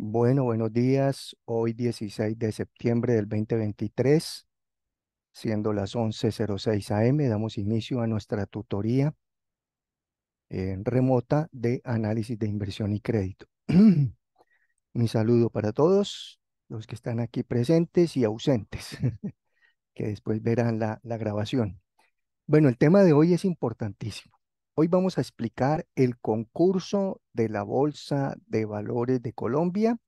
Bueno, buenos días. Hoy 16 de septiembre del 2023, siendo las 11.06 am, damos inicio a nuestra tutoría en eh, remota de análisis de inversión y crédito. Mi saludo para todos los que están aquí presentes y ausentes, que después verán la, la grabación. Bueno, el tema de hoy es importantísimo. Hoy vamos a explicar el concurso de la Bolsa de Valores de Colombia,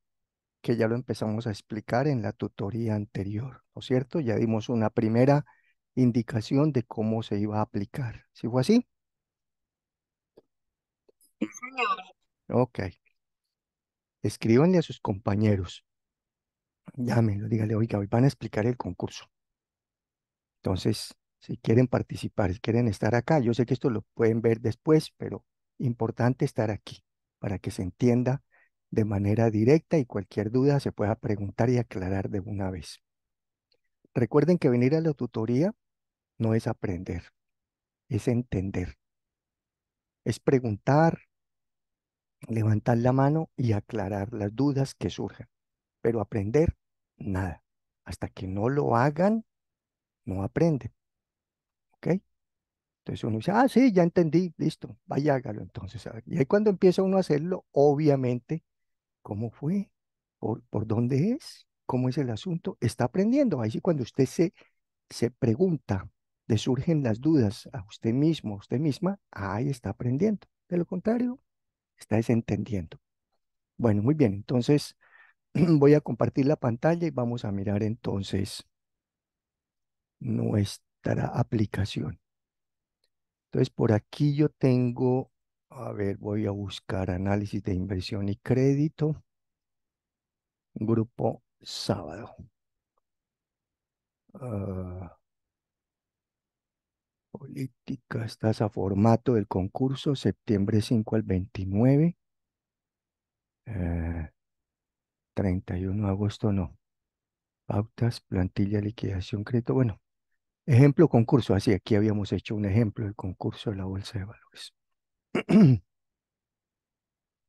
que ya lo empezamos a explicar en la tutoría anterior, ¿no es cierto? Ya dimos una primera indicación de cómo se iba a aplicar. fue así? Ok. Escríbanle a sus compañeros. Llámenlo, dígale, oiga, hoy van a explicar el concurso. Entonces, si quieren participar, si quieren estar acá. Yo sé que esto lo pueden ver después, pero importante estar aquí para que se entienda de manera directa y cualquier duda se pueda preguntar y aclarar de una vez. Recuerden que venir a la tutoría no es aprender, es entender. Es preguntar, levantar la mano y aclarar las dudas que surjan. Pero aprender, nada. Hasta que no lo hagan, no aprende. ¿Ok? Entonces uno dice, ah, sí, ya entendí, listo, vaya, hágalo. Entonces, ah, y ahí cuando empieza uno a hacerlo, obviamente, ¿cómo fue? ¿Por, por dónde es? ¿Cómo es el asunto? Está aprendiendo. Ahí sí, cuando usted se, se pregunta, le surgen las dudas a usted mismo, a usted misma, ahí está aprendiendo. De lo contrario, está desentendiendo. Bueno, muy bien, entonces voy a compartir la pantalla y vamos a mirar entonces nuestra aplicación. Entonces, por aquí yo tengo, a ver, voy a buscar análisis de inversión y crédito. Grupo sábado. Ah. política, estás a formato del concurso, septiembre 5 al 29. 31 eh, de agosto no. Pautas, plantilla, liquidación, crédito. Bueno, Ejemplo concurso, así ah, aquí habíamos hecho un ejemplo del concurso de la bolsa de valores.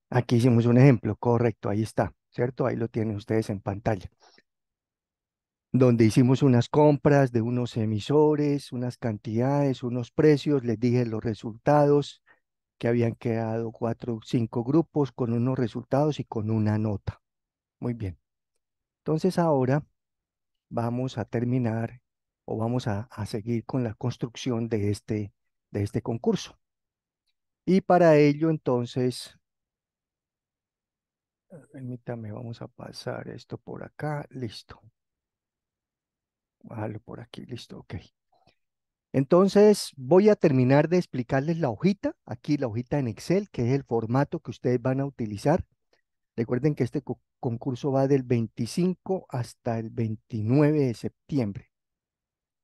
Aquí hicimos un ejemplo, correcto, ahí está, ¿cierto? Ahí lo tienen ustedes en pantalla. Donde hicimos unas compras de unos emisores, unas cantidades, unos precios, les dije los resultados, que habían quedado cuatro, o cinco grupos con unos resultados y con una nota. Muy bien. Entonces ahora vamos a terminar o vamos a, seguir con la construcción de este, de este concurso. Y para ello, entonces, eh, permítame, vamos a pasar esto por acá, listo. Bájalo por aquí, listo, ok. Entonces, voy a terminar de explicarles la hojita, aquí la hojita en Excel, que es el formato que ustedes van a utilizar. Recuerden que este concurso va del 25 hasta el 29 de septiembre.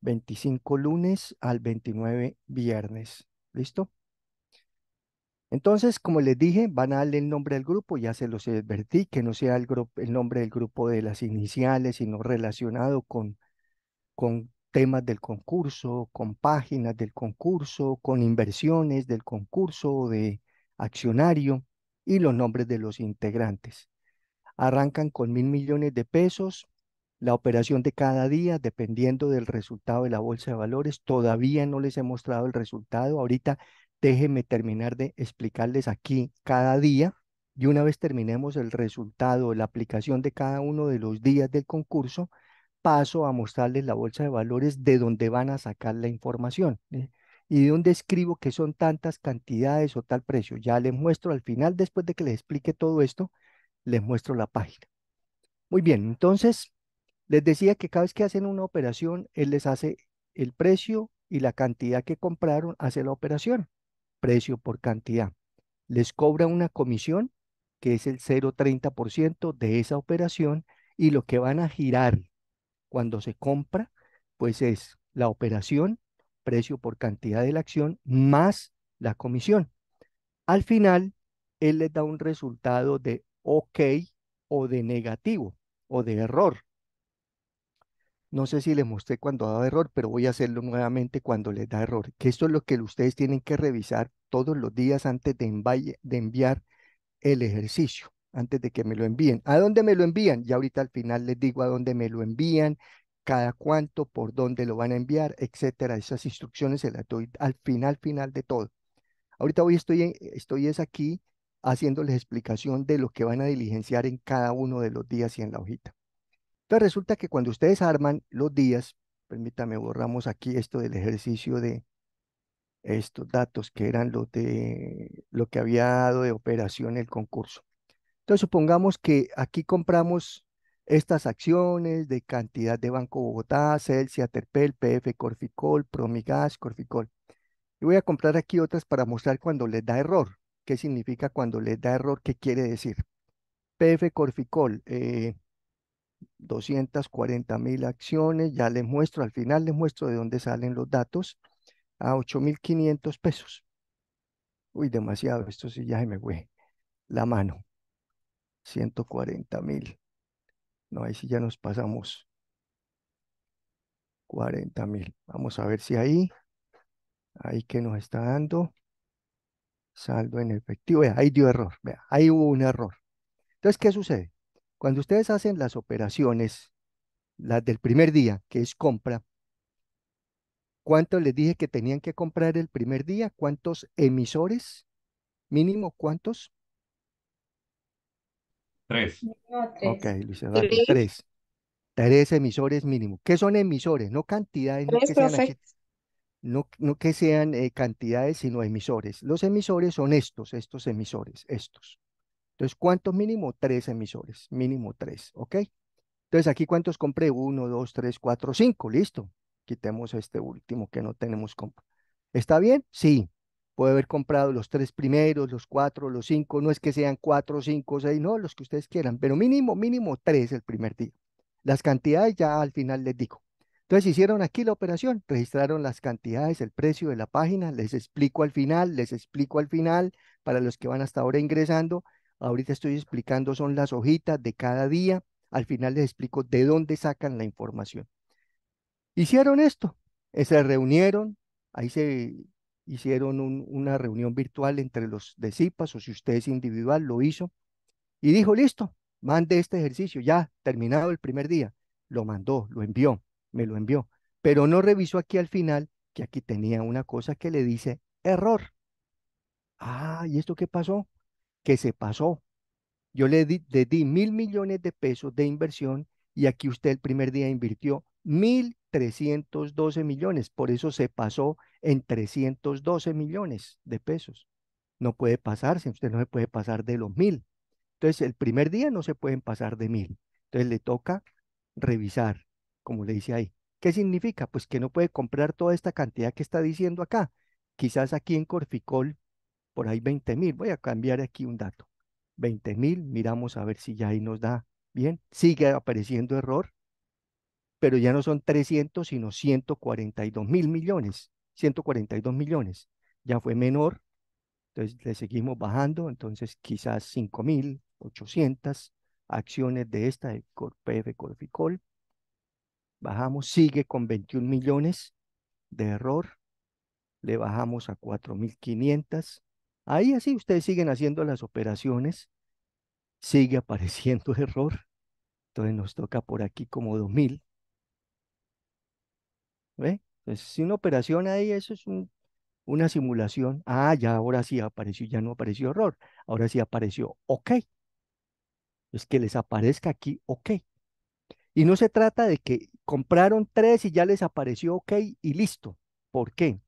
25 lunes al 29 viernes. ¿Listo? Entonces, como les dije, van a darle el nombre al grupo, ya se los advertí, que no sea el, nombre del grupo de las iniciales, sino relacionado con, con temas del concurso, con páginas del concurso, con inversiones del concurso de accionario y los nombres de los integrantes. Arrancan con mil millones de pesos, la operación de cada día, dependiendo del resultado de la bolsa de valores. Todavía no les he mostrado el resultado. Ahorita déjenme terminar de explicarles aquí cada día. Y una vez terminemos el resultado, la aplicación de cada uno de los días del concurso, paso a mostrarles la bolsa de valores de donde van a sacar la información. ¿eh? y de dónde escribo que son tantas cantidades o tal precio. Ya les muestro al final, después de que les explique todo esto, les muestro la página. Muy bien, entonces les decía que cada vez que hacen una operación, él les hace el precio y la cantidad que compraron, hace la operación, precio por cantidad. Les cobra una comisión, que es el 0,30% de esa operación, y lo que van a girar cuando se compra, pues es la operación, precio por cantidad de la acción, más la comisión. Al final, él les da un resultado de OK o de negativo o de error. No sé si les mostré cuando ha dado error, pero voy a hacerlo nuevamente cuando les da error. Que esto es lo que ustedes tienen que revisar todos los días antes de, enviar el ejercicio, antes de que me lo envíen. ¿A dónde me lo envían? Ya ahorita al final les digo a dónde me lo envían, cada cuánto, por dónde lo van a enviar, etcétera. Esas instrucciones se las doy al final, final de todo. Ahorita hoy estoy, estoy es aquí haciéndoles explicación de lo que van a diligenciar en cada uno de los días y en la hojita. Entonces resulta que cuando ustedes arman los días, permítame, borramos aquí esto del ejercicio de estos datos que eran los de lo que había dado de operación el concurso. Entonces supongamos que aquí compramos estas acciones de cantidad de Banco Bogotá, Celsia, Terpel, PF, Corficol, Promigas, Corficol. Y voy a comprar aquí otras para mostrar cuando les da error. ¿Qué significa cuando les da error? ¿Qué quiere decir? PF Corficol, eh, 240 mil acciones, ya les muestro, al final les muestro de dónde salen los datos, a 8.500 pesos. Uy, demasiado, esto sí ya se me fue la mano. 140 mil. No, ahí sí ya nos pasamos. 40 mil. Vamos a ver si ahí, ahí que nos está dando. Saldo en efectivo. ahí dio error. Vea, ahí hubo un error. Entonces, ¿qué sucede? Cuando ustedes hacen las operaciones, las del primer día, que es compra, ¿cuánto les dije que tenían que comprar el primer día? ¿Cuántos emisores? Mínimo, ¿cuántos? Tres. tres. Ok, Luis Eduardo, ¿Tres? tres. emisores mínimo. ¿Qué son emisores? No cantidades. no que sean, no, que sean eh, cantidades, sino emisores. Los emisores son estos, estos emisores, estos. Entonces, ¿cuántos mínimo? Tres emisores, mínimo tres, ¿ok? Entonces, aquí cuántos compré? Uno, dos, tres, cuatro, cinco, listo. Quitemos este último que no tenemos compra. ¿Está bien? Sí. Puede haber comprado los tres primeros, los cuatro, los cinco. No es que sean cuatro, cinco, seis, no, los que ustedes quieran, pero mínimo, mínimo tres el primer día. Las cantidades ya al final les digo. Entonces hicieron aquí la operación, registraron las cantidades, el precio de la página, les explico al final, les explico al final para los que van hasta ahora ingresando Ahorita estoy explicando, son las hojitas de cada día. Al final les explico de dónde sacan la información. Hicieron esto, eh, se reunieron, ahí se hicieron una reunión virtual entre los de CIPAS o si usted es individual, lo hizo y dijo, listo, mande este ejercicio, ya terminado el primer día. Lo mandó, lo envió, me lo envió, pero no revisó aquí al final que aquí tenía una cosa que le dice error. Ah, ¿y esto qué pasó? que se pasó. Yo le di, mil millones de pesos de inversión y aquí usted el primer día invirtió mil doce millones. Por eso se pasó en 312 millones de pesos. No puede pasarse, usted no se puede pasar de los mil. Entonces, el primer día no se pueden pasar de mil. Entonces, le toca revisar, como le dice ahí. ¿Qué significa? Pues que no puede comprar toda esta cantidad que está diciendo acá. Quizás aquí en Corficol por ahí 20.000, Voy a cambiar aquí un dato. 20.000, miramos a ver si ya ahí nos da bien. Sigue apareciendo error, pero ya no son 300, sino 142 mil millones. 142 millones. Ya fue menor. Entonces le seguimos bajando. Entonces quizás 5.800 acciones de esta, de PF Corficol. Bajamos, sigue con 21 millones de error. Le bajamos a 4.500. Ahí así ustedes siguen haciendo las operaciones, sigue apareciendo error. Entonces nos toca por aquí como 2000. ¿Ve? Entonces, pues, si una operación ahí, eso es una simulación. Ah, ya ahora sí apareció, ya no apareció error. Ahora sí apareció OK. Es pues, que les aparezca aquí OK. Y no se trata de que compraron tres y ya les apareció OK y listo. ¿Por qué?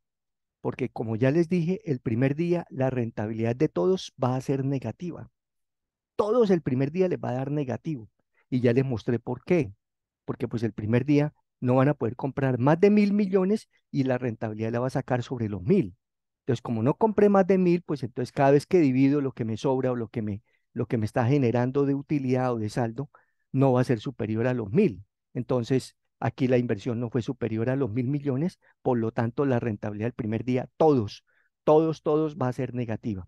porque como ya les dije, el primer día la rentabilidad de todos va a ser negativa. Todos el primer día les va a dar negativo. Y ya les mostré por qué. Porque pues el primer día no van a poder comprar más de mil millones y la rentabilidad la va a sacar sobre los mil. Entonces, como no compré más de mil, pues entonces cada vez que divido lo que me sobra o lo que me, lo que me está generando de utilidad o de saldo, no va a ser superior a los mil. Entonces, Aquí la inversión no fue superior a los mil millones, por lo tanto la rentabilidad del primer día, todos, todos, todos va a ser negativa.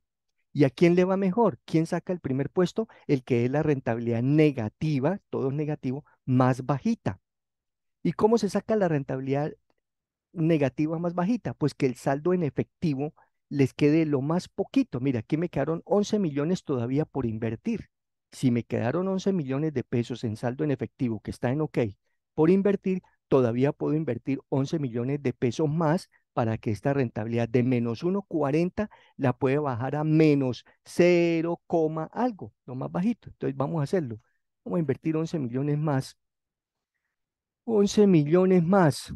¿Y a quién le va mejor? ¿Quién saca el primer puesto? El que es la rentabilidad negativa, todo negativo, más bajita. ¿Y cómo se saca la rentabilidad negativa más bajita? Pues que el saldo en efectivo les quede lo más poquito. Mira, aquí me quedaron 11 millones todavía por invertir. Si me quedaron 11 millones de pesos en saldo en efectivo que está en OK invertir, todavía puedo invertir 11 millones de pesos más para que esta rentabilidad de menos 1,40 la puede bajar a menos 0, algo, lo más bajito. Entonces vamos a hacerlo. Vamos a invertir 11 millones más. 11 millones más.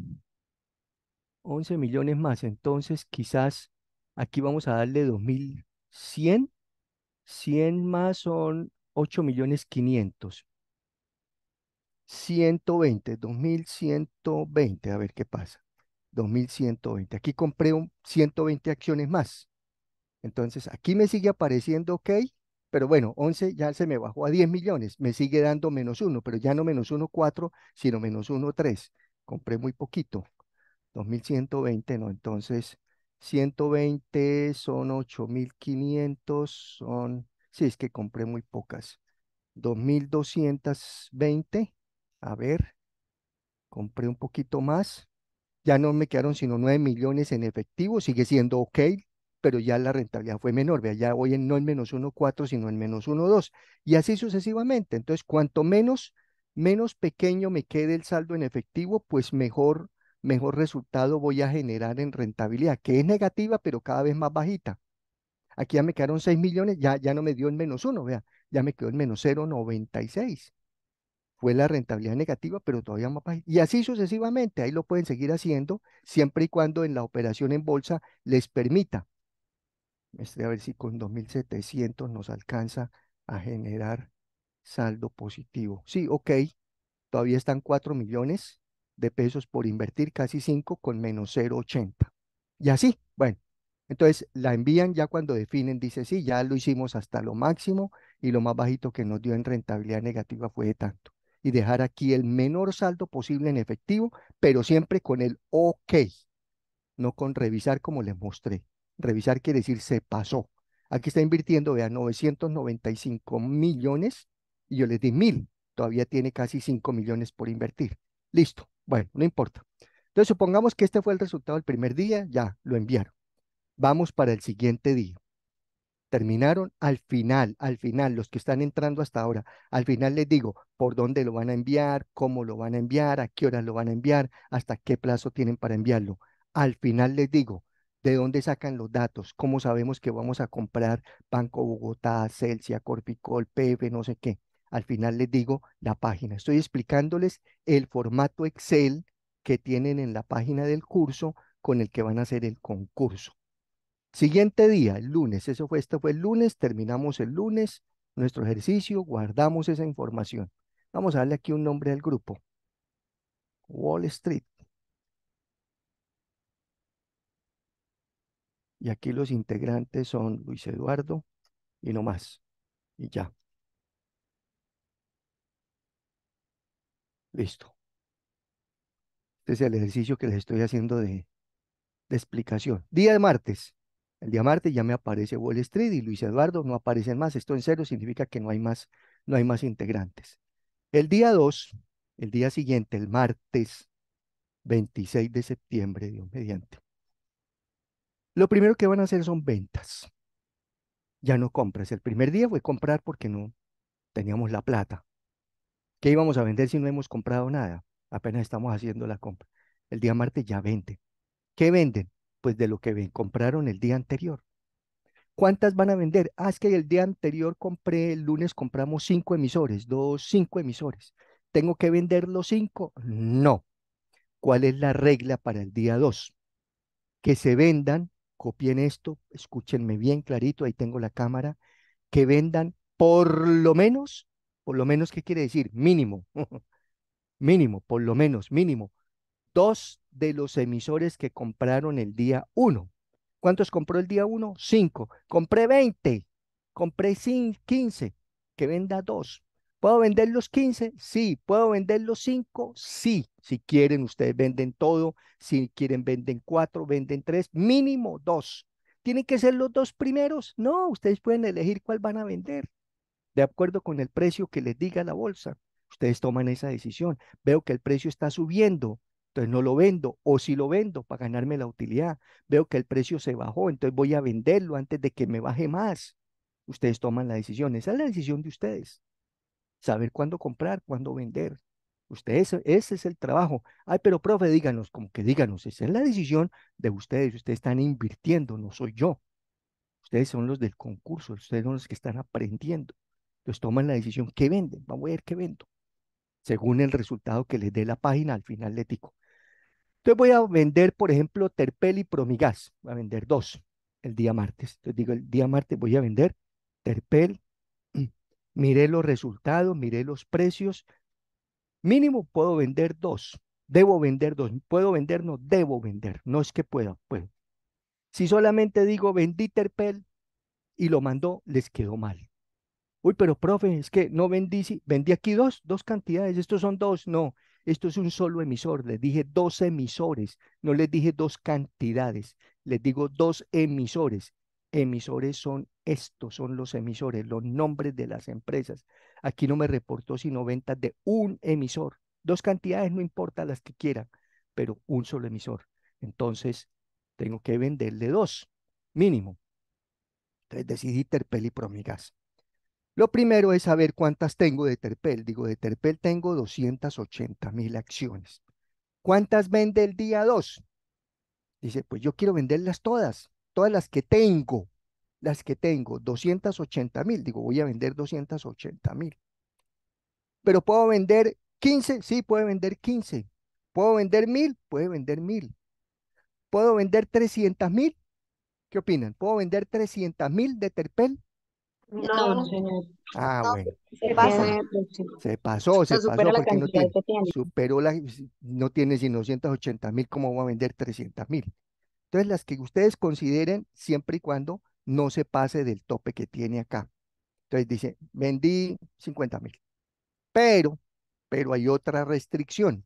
11 millones más. Entonces quizás aquí vamos a darle 2100. 100 más son 8 millones 500. 120, 2120, a ver qué pasa. 2120. Aquí compré 120 acciones más. Entonces, aquí me sigue apareciendo OK, pero bueno, 11 ya se me bajó a 10 millones. Me sigue dando menos 1, pero ya no menos 1, 4, sino menos 1, 3. Compré muy poquito. 2120, no. Entonces, 120 son 8500, son... Sí, es que compré muy pocas. 2220 a ver, compré un poquito más. Ya no me quedaron sino 9 millones en efectivo, sigue siendo ok, pero ya la rentabilidad fue menor. Vea, ya hoy en, no en menos 1,4, sino en menos 1,2. Y así sucesivamente. Entonces, cuanto menos, menos pequeño me quede el saldo en efectivo, pues mejor, mejor resultado voy a generar en rentabilidad, que es negativa, pero cada vez más bajita. Aquí ya me quedaron 6 millones, ya, ya no me dio en menos 1, vea, ya me quedó en menos 0,96 fue la rentabilidad negativa, pero todavía más baja. Y así sucesivamente, ahí lo pueden seguir haciendo siempre y cuando en la operación en bolsa les permita. Este, a ver si con 2.700 nos alcanza a generar saldo positivo. Sí, ok, todavía están 4 millones de pesos por invertir, casi 5 con menos 0,80. Y así, bueno, entonces la envían ya cuando definen, dice, sí, ya lo hicimos hasta lo máximo y lo más bajito que nos dio en rentabilidad negativa fue de tanto y dejar aquí el menor saldo posible en efectivo, pero siempre con el OK, no con revisar como les mostré. Revisar quiere decir se pasó. Aquí está invirtiendo, vea 995 millones y yo les di mil. Todavía tiene casi 5 millones por invertir. Listo. Bueno, no importa. Entonces supongamos que este fue el resultado del primer día, ya lo enviaron. Vamos para el siguiente día terminaron, al final, al final, los que están entrando hasta ahora, al final les digo por dónde lo van a enviar, cómo lo van a enviar, a qué hora lo van a enviar, hasta qué plazo tienen para enviarlo. Al final les digo de dónde sacan los datos, cómo sabemos que vamos a comprar Banco Bogotá, Celsia, Corpicol, PF, no sé qué. Al final les digo la página. Estoy explicándoles el formato Excel que tienen en la página del curso con el que van a hacer el concurso. Siguiente día, el lunes, eso fue, este fue el lunes, terminamos el lunes nuestro ejercicio, guardamos esa información. Vamos a darle aquí un nombre al grupo. Wall Street. Y aquí los integrantes son Luis Eduardo y no más. Y ya. Listo. Este es el ejercicio que les estoy haciendo de explicación. Día de martes. El día martes ya me aparece Wall Street y Luis Eduardo, no aparecen más. Esto en cero significa que no hay más, no hay más integrantes. El día 2, el día siguiente, el martes 26 de septiembre, Dios mediante. Lo primero que van a hacer son ventas. Ya no compras. El primer día fue comprar porque no teníamos la plata. ¿Qué íbamos a vender si no hemos comprado nada? Apenas estamos haciendo la compra. El día martes ya venden. ¿Qué venden? pues de lo que compraron el día anterior. ¿Cuántas van a vender? Ah, es que el día anterior compré, el lunes compramos cinco emisores, dos, cinco emisores. ¿Tengo que vender los cinco? No. ¿Cuál es la regla para el día dos? Que se vendan, copien esto, escúchenme bien clarito, ahí tengo la cámara, que vendan por lo menos, por lo menos, ¿qué quiere decir? Mínimo, mínimo, por lo menos, mínimo, dos de los emisores que compraron el día uno. ¿Cuántos compró el día uno? Cinco. Compré veinte. Compré 15. Que venda dos. ¿Puedo vender los 15? Sí. ¿Puedo vender los cinco? Sí. Si quieren, ustedes venden todo. Si quieren, venden cuatro, venden tres. mínimo dos. ¿Tienen que ser los dos primeros? No, ustedes pueden elegir cuál van a vender. De acuerdo con el precio que les diga la bolsa. Ustedes toman esa decisión. Veo que el precio está subiendo entonces no lo vendo, o si lo vendo para ganarme la utilidad, veo que el precio se bajó, entonces voy a venderlo antes de que me baje más. Ustedes toman la decisión, esa es la decisión de ustedes. Saber cuándo comprar, cuándo vender. Ustedes, ese es el trabajo. Ay, pero profe, díganos, como que díganos, esa es la decisión de ustedes. Ustedes están invirtiendo, no soy yo. Ustedes son los del concurso, ustedes son los que están aprendiendo. Entonces toman la decisión, ¿qué venden? Vamos a ver qué vendo. Según el resultado que les dé la página, al final de Tico. Entonces voy a vender, por ejemplo, Terpel y Promigas. Voy a vender dos el día martes. Entonces digo, el día martes voy a vender Terpel. Mm, miré los resultados, miré los precios. Mínimo puedo vender dos. Debo vender dos. Puedo vender, no debo vender. No es que pueda, puedo. Si solamente digo vendí Terpel y lo mandó, les quedó mal. Uy, pero profe, es que no vendí, vendí aquí dos, dos cantidades, estos son dos, no. Esto es un solo emisor. Les dije dos emisores, no les dije dos cantidades, les digo dos emisores. Emisores son estos, son los emisores, los nombres de las empresas. Aquí no me reportó sino ventas de un emisor. Dos cantidades, no importa las que quieran, pero un solo emisor. Entonces, tengo que venderle dos, mínimo. Entonces decidí Terpel y lo primero es saber cuántas tengo de Terpel. Digo, de Terpel tengo 280 mil acciones. ¿Cuántas vende el día 2? Dice, pues yo quiero venderlas todas, todas las que tengo, las que tengo, 280 mil. Digo, voy a vender 280 mil. Pero puedo vender 15, sí, puede vender 15. Puedo vender 1.000? puede vender 1.000. Puedo vender 300 mil. ¿Qué opinan? ¿Puedo vender 300 mil de Terpel? No, no, señor. Ah, bueno. Pues, se Se pasó, se, pasó. La no tiene, Superó la, no tiene sino 180 mil, ¿cómo va a vender 300 mil? Entonces, las que ustedes consideren, siempre y cuando no se pase del tope que tiene acá. Entonces dice, vendí 50 mil. Pero, pero hay otra restricción.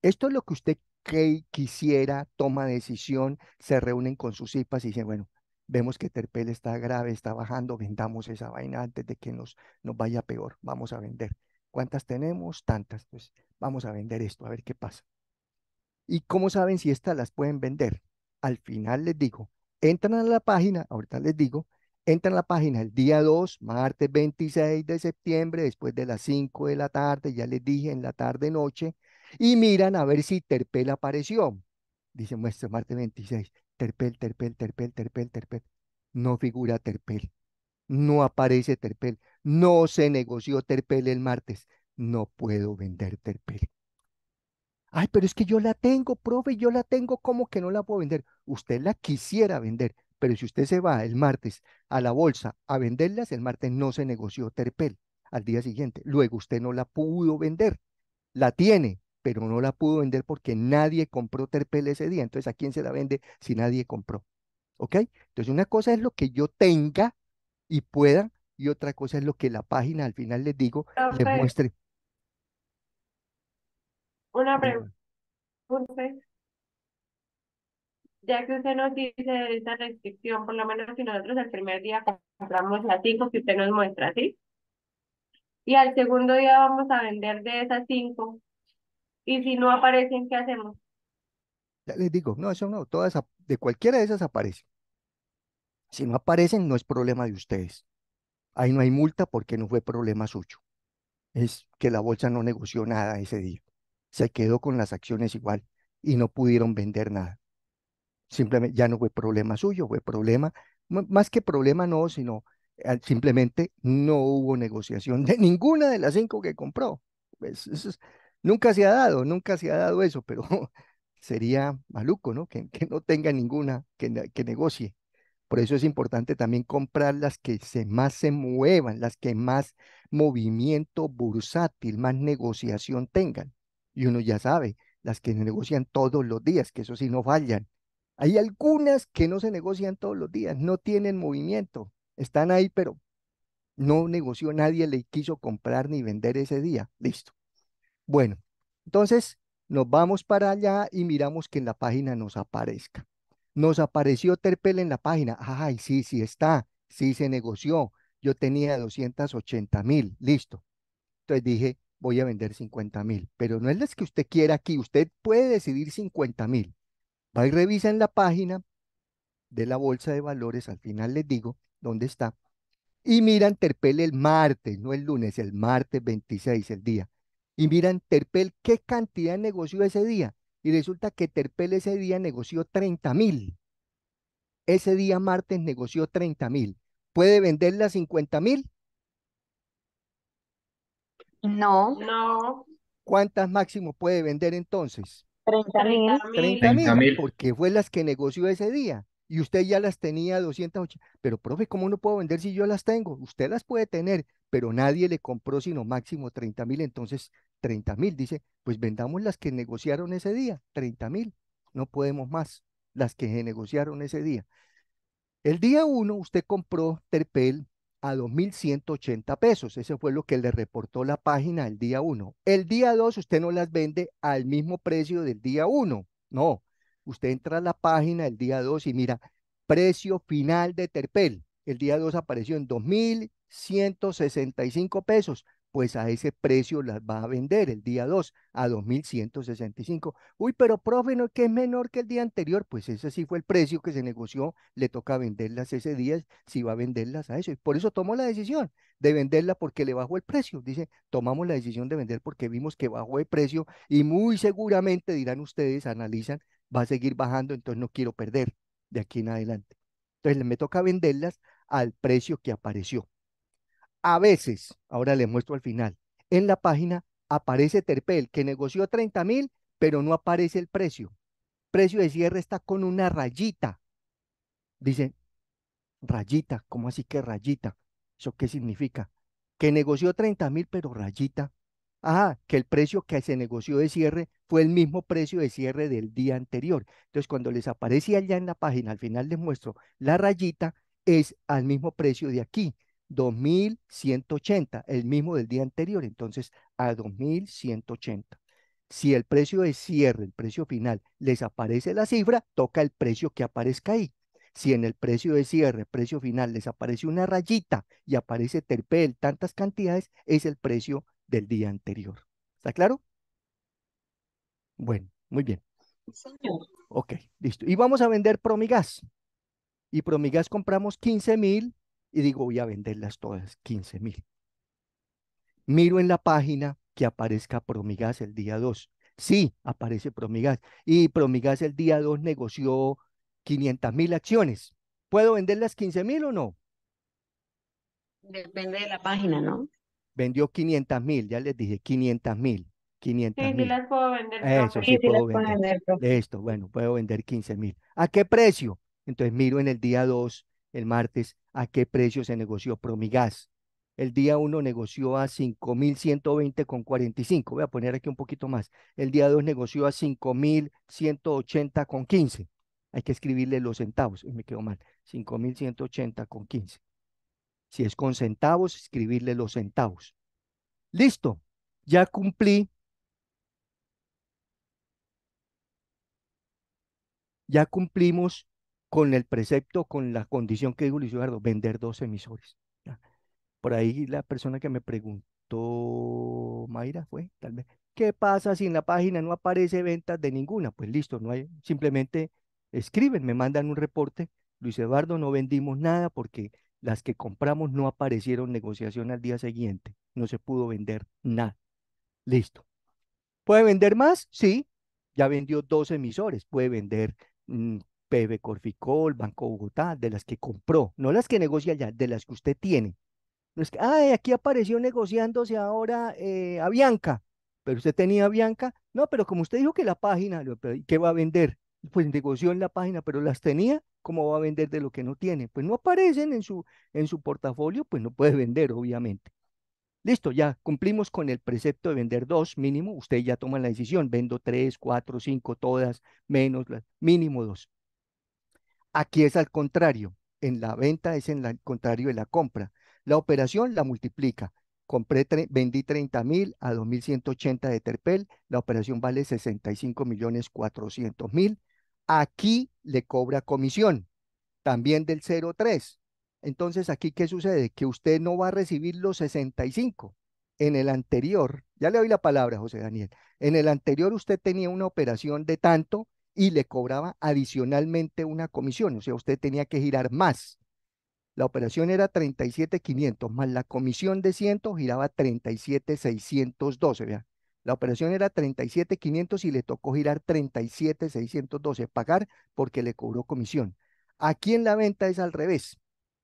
Esto es lo que usted que quisiera, toma decisión, se reúnen con sus IPAs y dicen, bueno, vemos que Terpel está grave, está bajando, vendamos esa vaina antes de que nos, nos vaya peor, vamos a vender. ¿Cuántas tenemos? Tantas, pues vamos a vender esto, a ver qué pasa. ¿Y cómo saben si estas las pueden vender? Al final les digo, entran a la página, ahorita les digo, entran a la página el día 2, martes 26 de septiembre, después de las 5 de la tarde, ya les dije, en la tarde-noche, y miran a ver si Terpel apareció. dice muestra martes 26, terpel, terpel, terpel, terpel, terpel. No figura terpel. No aparece terpel. No se negoció terpel el martes. No puedo vender terpel. Ay, pero es que yo la tengo, profe, yo la tengo, ¿cómo que no la puedo vender? Usted la quisiera vender, pero si usted se va el martes a la bolsa a venderlas, el martes no se negoció terpel al día siguiente. Luego usted no la pudo vender, la tiene, pero no la pudo vender porque nadie compró Terpel ese día. Entonces, ¿a quién se la vende si nadie compró? ¿Ok? Entonces, una cosa es lo que yo tenga y pueda, y otra cosa es lo que la página, al final les digo, les muestre. Una pregunta. Ya que usted nos dice de esta restricción, por lo menos si nosotros el primer día compramos las cinco si usted nos muestra, ¿sí? Y al segundo día vamos a vender de esas cinco, y si no aparecen, ¿qué hacemos? Ya les digo, no, eso no, todas, de cualquiera de esas aparecen. Si no aparecen, no es problema de ustedes. Ahí no hay multa porque no fue problema suyo. Es que la bolsa no negoció nada ese día. Se quedó con las acciones igual y no pudieron vender nada. Simplemente ya no fue problema suyo, fue problema, más que problema no, sino ah, simplemente no hubo negociación de ninguna de las cinco que compró. Pues, es, Nunca se ha dado, nunca se ha dado eso, pero sería maluco, ¿no? Que, no tenga ninguna, que, que negocie. Por eso es importante también comprar las que se más se muevan, las que más movimiento bursátil, más negociación tengan. Y uno ya sabe, las que negocian todos los días, que eso sí no fallan. Hay algunas que no se negocian todos los días, no tienen movimiento, están ahí, pero no negoció nadie, le quiso comprar ni vender ese día. Listo. Bueno, entonces nos vamos para allá y miramos que en la página nos aparezca. Nos apareció Terpel en la página. Ay, sí, sí está. Sí se negoció. Yo tenía 280 mil. Listo. Entonces dije, voy a vender 50 mil. Pero no es las que usted quiera aquí. Usted puede decidir 50 mil. Va y revisa en la página de la bolsa de valores. Al final les digo dónde está. Y miran Terpel el martes, no el lunes, el martes 26, el día. Y miran Terpel qué cantidad negoció ese día. Y resulta que Terpel ese día negoció 30 mil. Ese día martes negoció 30 mil. ¿Puede vender las 50 mil? No. No. ¿Cuántas máximo puede vender entonces? 30 mil. 30 mil, porque fue las que negoció ese día y usted ya las tenía 280. Pero, profe, ¿cómo no puedo vender si yo las tengo? Usted las puede tener, pero nadie le compró sino máximo 30 mil. Entonces, 30 mil, dice, pues vendamos las que negociaron ese día, 30 mil. No podemos más, las que se negociaron ese día. El día 1 usted compró Terpel a 2.180 pesos. Ese fue lo que le reportó la página el día 1. El día 2 usted no las vende al mismo precio del día 1. No, Usted entra a la página el día 2 y mira, precio final de Terpel. El día 2 apareció en 2.165 pesos. Pues a ese precio las va a vender el día 2 a 2.165. Uy, pero profe, no que es menor que el día anterior. Pues ese sí fue el precio que se negoció. Le toca venderlas ese día si va a venderlas a eso. Y por eso tomó la decisión de venderla porque le bajó el precio. Dice, tomamos la decisión de vender porque vimos que bajó el precio y muy seguramente dirán ustedes, analizan va a seguir bajando, entonces no quiero perder de aquí en adelante. Entonces me toca venderlas al precio que apareció. A veces, ahora le muestro al final, en la página aparece Terpel que negoció 30 mil, pero no aparece el precio. Precio de cierre está con una rayita. Dicen, rayita, ¿cómo así que rayita? ¿Eso qué significa? Que negoció 30 mil, pero rayita. Ah, que el precio que se negoció de cierre fue el mismo precio de cierre del día anterior. Entonces, cuando les aparece allá en la página, al final les muestro la rayita, es al mismo precio de aquí, 2180, el mismo del día anterior, entonces a 2180. Si el precio de cierre, el precio final, les aparece la cifra, toca el precio que aparezca ahí. Si en el precio de cierre, precio final, les aparece una rayita y aparece Terpel, tantas cantidades, es el precio del día anterior. ¿Está claro? Bueno, muy bien. Ok, listo. Y vamos a vender Promigas. Y Promigas compramos 15 mil y digo, voy a venderlas todas, 15 mil. Miro en la página que aparezca Promigas el día 2. Sí, aparece Promigas. Y Promigas el día 2 negoció 500 mil acciones. ¿Puedo venderlas 15 mil o no? Depende de la página, ¿no? vendió 500 mil, ya les dije, 500 mil. 500 sí, sí las puedo vender. Eso, sí, puedo vender. Esto, bueno, puedo vender 15 mil. ¿A qué precio? Entonces miro en el día 2, el martes, a qué precio se negoció Promigas. El día 1 negoció a con 45. Voy a poner aquí un poquito más. El día 2 negoció a con 15. Hay que escribirle los centavos. Y me quedo mal. con 5.180 15. Si es con centavos, escribirle los centavos. Listo, ya cumplí. Ya cumplimos con el precepto, con la condición que dijo Luis Eduardo, vender dos emisores. Por ahí la persona que me preguntó, Mayra, fue, tal vez, ¿qué pasa si en la página no aparece ventas de ninguna? Pues listo, no hay, simplemente escriben, me mandan un reporte, Luis Eduardo, no vendimos nada porque las que compramos no aparecieron negociación al día siguiente. No se pudo vender nada. Listo. ¿Puede vender más? Sí. Ya vendió dos emisores. Puede vender mm, PB Corficol, Banco Bogotá, de las que compró. No las que negocia ya, de las que usted tiene. No es que, ay, aquí apareció negociándose ahora eh, a Bianca. Pero usted tenía Avianca. Bianca. No, pero como usted dijo que la página, ¿qué va a vender? pues negoció en la página, pero las tenía, ¿cómo va a vender de lo que no tiene? Pues no aparecen en su, en su portafolio, pues no puede vender, obviamente. Listo, ya cumplimos con el precepto de vender dos mínimo, usted ya toma la decisión, vendo tres, cuatro, cinco, todas, menos, mínimo dos. Aquí es al contrario, en la venta es en el contrario de la compra. La operación la multiplica. Compré, vendí 30 mil a 2.180 de Terpel, la operación vale 65 millones 400 mil Aquí le cobra comisión, también del 0,3. Entonces, aquí, ¿qué sucede? Que usted no va a recibir los 65. En el anterior, ya le doy la palabra, José Daniel. En el anterior, usted tenía una operación de tanto y le cobraba adicionalmente una comisión. O sea, usted tenía que girar más. La operación era 37,500 más la comisión de 100 giraba 37,612. Vea, la operación era 37,500 y le tocó girar 37,612, pagar porque le cobró comisión. Aquí en la venta es al revés.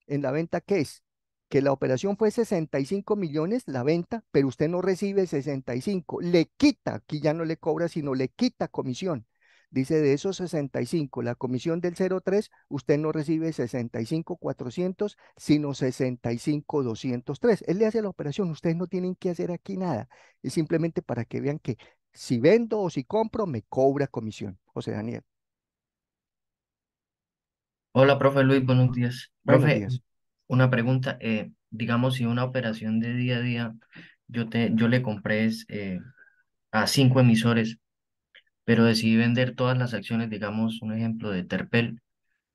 En la venta, ¿qué es? Que la operación fue 65 millones, la venta, pero usted no recibe 65, le quita, aquí ya no le cobra, sino le quita comisión. Dice, de esos 65, la comisión del 03, usted no recibe 65,400, sino 65,203. Él le hace la operación, ustedes no tienen que hacer aquí nada. Es simplemente para que vean que si vendo o si compro, me cobra comisión. José Daniel. Hola, profe Luis, buenos días. profe, una pregunta. Eh, digamos, si una operación de día a día, yo, te, yo le compré eh, a cinco emisores pero decidí vender todas las acciones, digamos un ejemplo de Terpel,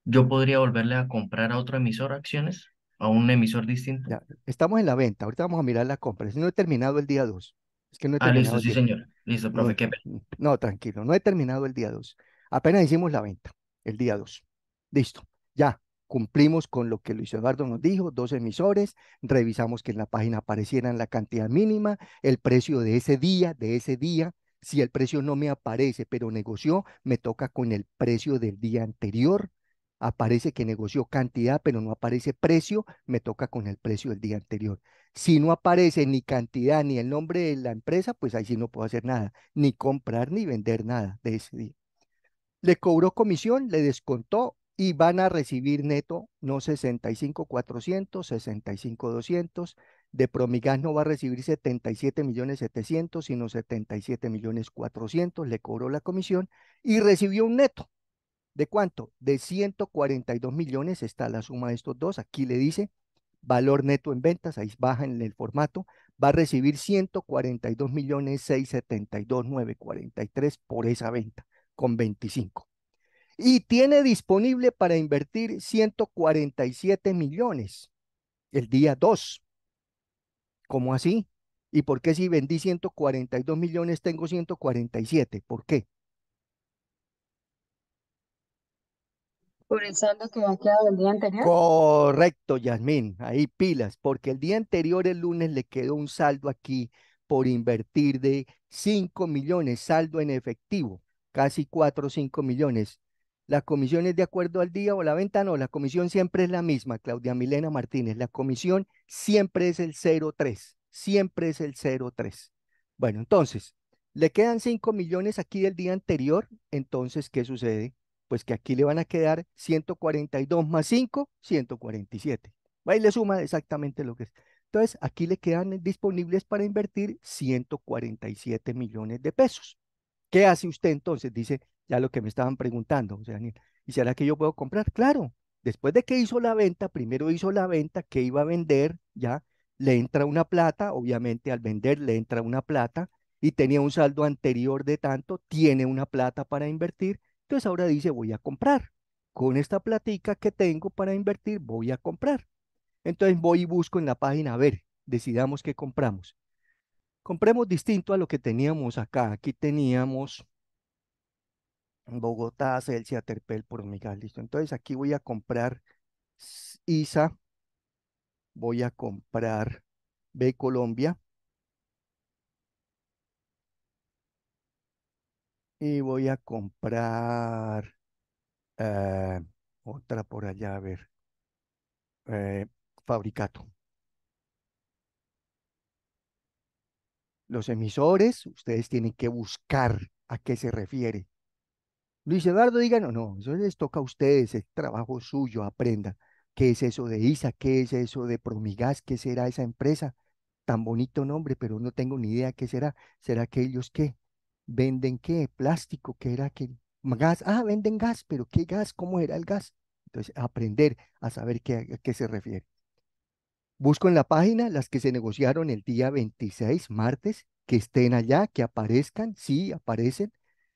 yo podría volverle a comprar a otro emisor acciones, a un emisor distinto. estamos en la venta, ahorita vamos a mirar la compra. No he terminado el día 2. Es que no ah, listo, sí, señor. Listo, profe, no, mm, No, tranquilo, no he terminado el día 2. Apenas hicimos la venta, el día 2. Listo, ya, cumplimos con lo que Luis Eduardo nos dijo, dos emisores, revisamos que en la página aparecieran la cantidad mínima, el precio de ese día, de ese día, si el precio no me aparece, pero negoció, me toca con el precio del día anterior. Aparece que negoció cantidad, pero no aparece precio, me toca con el precio del día anterior. Si no aparece ni cantidad ni el nombre de la empresa, pues ahí sí no puedo hacer nada, ni comprar ni vender nada de ese día. Le cobró comisión, le descontó y van a recibir neto no 65,400, 65,200, de Promigas no va a recibir 77 millones sino 77 le cobró la comisión y recibió un neto. ¿De cuánto? De 142 millones está la suma de estos dos. Aquí le dice valor neto en ventas, ahí baja en el formato, va a recibir 142 por esa venta con 25. Y tiene disponible para invertir 147 millones el día 2 ¿Cómo así? ¿Y por qué si vendí 142 millones tengo 147? ¿Por qué? Por el saldo que ha quedado el día anterior. Correcto, Yasmín. Ahí pilas, porque el día anterior, el lunes, le quedó un saldo aquí por invertir de 5 millones, saldo en efectivo, casi 4 o 5 millones. La comisión es de acuerdo al día o la venta, no, la comisión siempre es la misma, Claudia Milena Martínez. La comisión siempre es el 03, siempre es el 03. Bueno, entonces, le quedan 5 millones aquí del día anterior, entonces, ¿qué sucede? Pues que aquí le van a quedar 142 más 5, 147. y le suma exactamente lo que es. Entonces, aquí le quedan disponibles para invertir 147 millones de pesos. ¿Qué hace usted entonces? Dice, ya lo que me estaban preguntando, o sea, ¿y será que yo puedo comprar? Claro, después de que hizo la venta, primero hizo la venta, que iba a vender, ya, le entra una plata, obviamente al vender le entra una plata, y tenía un saldo anterior de tanto, tiene una plata para invertir, entonces ahora dice, voy a comprar. Con esta platica que tengo para invertir, voy a comprar. Entonces voy y busco en la página, a ver, decidamos qué compramos. Compremos distinto a lo que teníamos acá. Aquí teníamos Bogotá, Celsia, Terpel, por miga, listo. Entonces aquí voy a comprar ISA, voy a comprar B Colombia y voy a comprar eh, otra por allá, a ver, eh, Fabricato. Los emisores, ustedes tienen que buscar a qué se refiere Luis Eduardo, diga, no, eso les toca a ustedes, es trabajo suyo, aprendan. ¿Qué es eso de ISA? ¿Qué es eso de Promigas? ¿Qué será esa empresa? Tan bonito nombre, pero no tengo ni idea qué será. ¿Será que qué? ¿Venden qué? ¿Plástico? ¿Qué era que gas? Ah, venden gas, pero ¿qué gas? ¿Cómo era el gas? Entonces, aprender a saber a qué se refiere. Busco en la página las que se negociaron el día 26, martes, que estén allá, que aparezcan, sí, aparecen.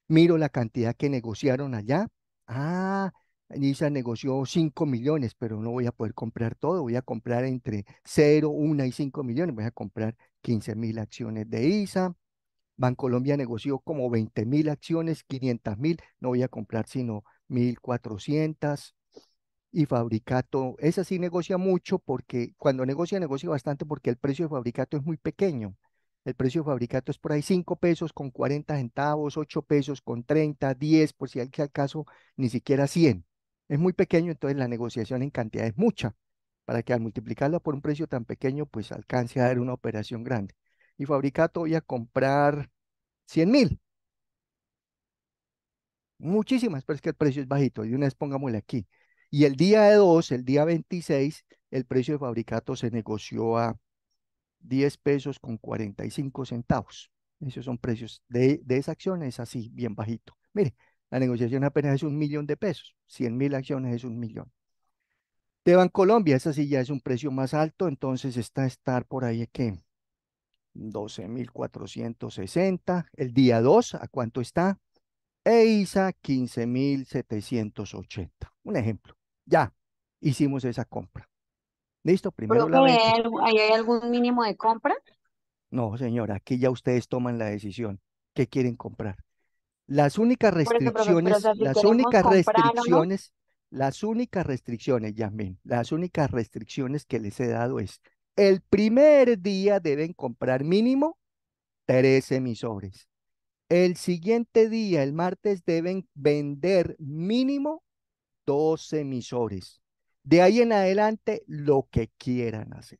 Miro la cantidad que negociaron allá. Ah, ISA negoció 5 millones, pero no voy a poder comprar todo. Voy a comprar entre 0, 1 y 5 millones. Voy a comprar 15 mil acciones de ISA. Bancolombia negoció como 20 mil acciones, 500 mil. No voy a comprar sino 1400 y Fabricato, esa sí negocia mucho porque cuando negocia, negocia bastante porque el precio de Fabricato es muy pequeño. El precio de fabricato es por ahí 5 pesos con 40 centavos, 8 pesos con 30, 10, por si al caso, ni siquiera 100. Es muy pequeño, entonces la negociación en cantidad es mucha, para que al multiplicarla por un precio tan pequeño, pues alcance a dar una operación grande. Y fabricato voy a comprar 100 mil. Muchísimas, pero es que el precio es bajito. Y una vez pongámosle aquí. Y el día de 2, el día 26, el precio de fabricato se negoció a 10 pesos con 45 centavos. Esos son precios de, de esa acción, es así, bien bajito. Mire, la negociación apenas es un millón de pesos, 100 mil acciones es un millón. De Colombia, esa sí ya es un precio más alto, entonces está a estar por ahí que 12.460. El día 2, ¿a cuánto está? EISA 15.780. Un ejemplo. Ya hicimos esa compra. Listo, primero Hay, algún mínimo de compra? No, señora, aquí ya ustedes toman la decisión. ¿Qué quieren comprar? Las únicas restricciones, las únicas restricciones, las únicas restricciones, las únicas restricciones que les he dado es, el primer día deben comprar mínimo tres emisores. El siguiente día, el martes, deben vender mínimo dos emisores. De ahí en adelante, lo que quieran hacer.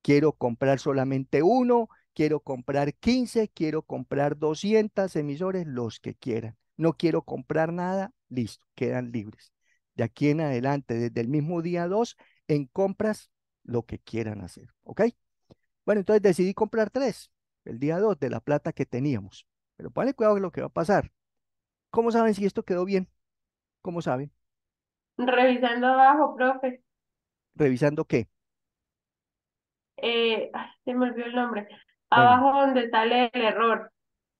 Quiero comprar solamente uno, quiero comprar 15, quiero comprar 200 emisores, los que quieran. No quiero comprar nada, listo, quedan libres. De aquí en adelante, desde el mismo día 2, en compras, lo que quieran hacer, ¿ok? Bueno, entonces decidí comprar tres, el día 2 de la plata que teníamos. Pero ponle cuidado con lo que va a pasar. ¿Cómo saben si esto quedó bien? ¿Cómo saben? Revisando abajo, profe. ¿Revisando qué? Eh, se me olvidó el nombre. Abajo donde sale el error.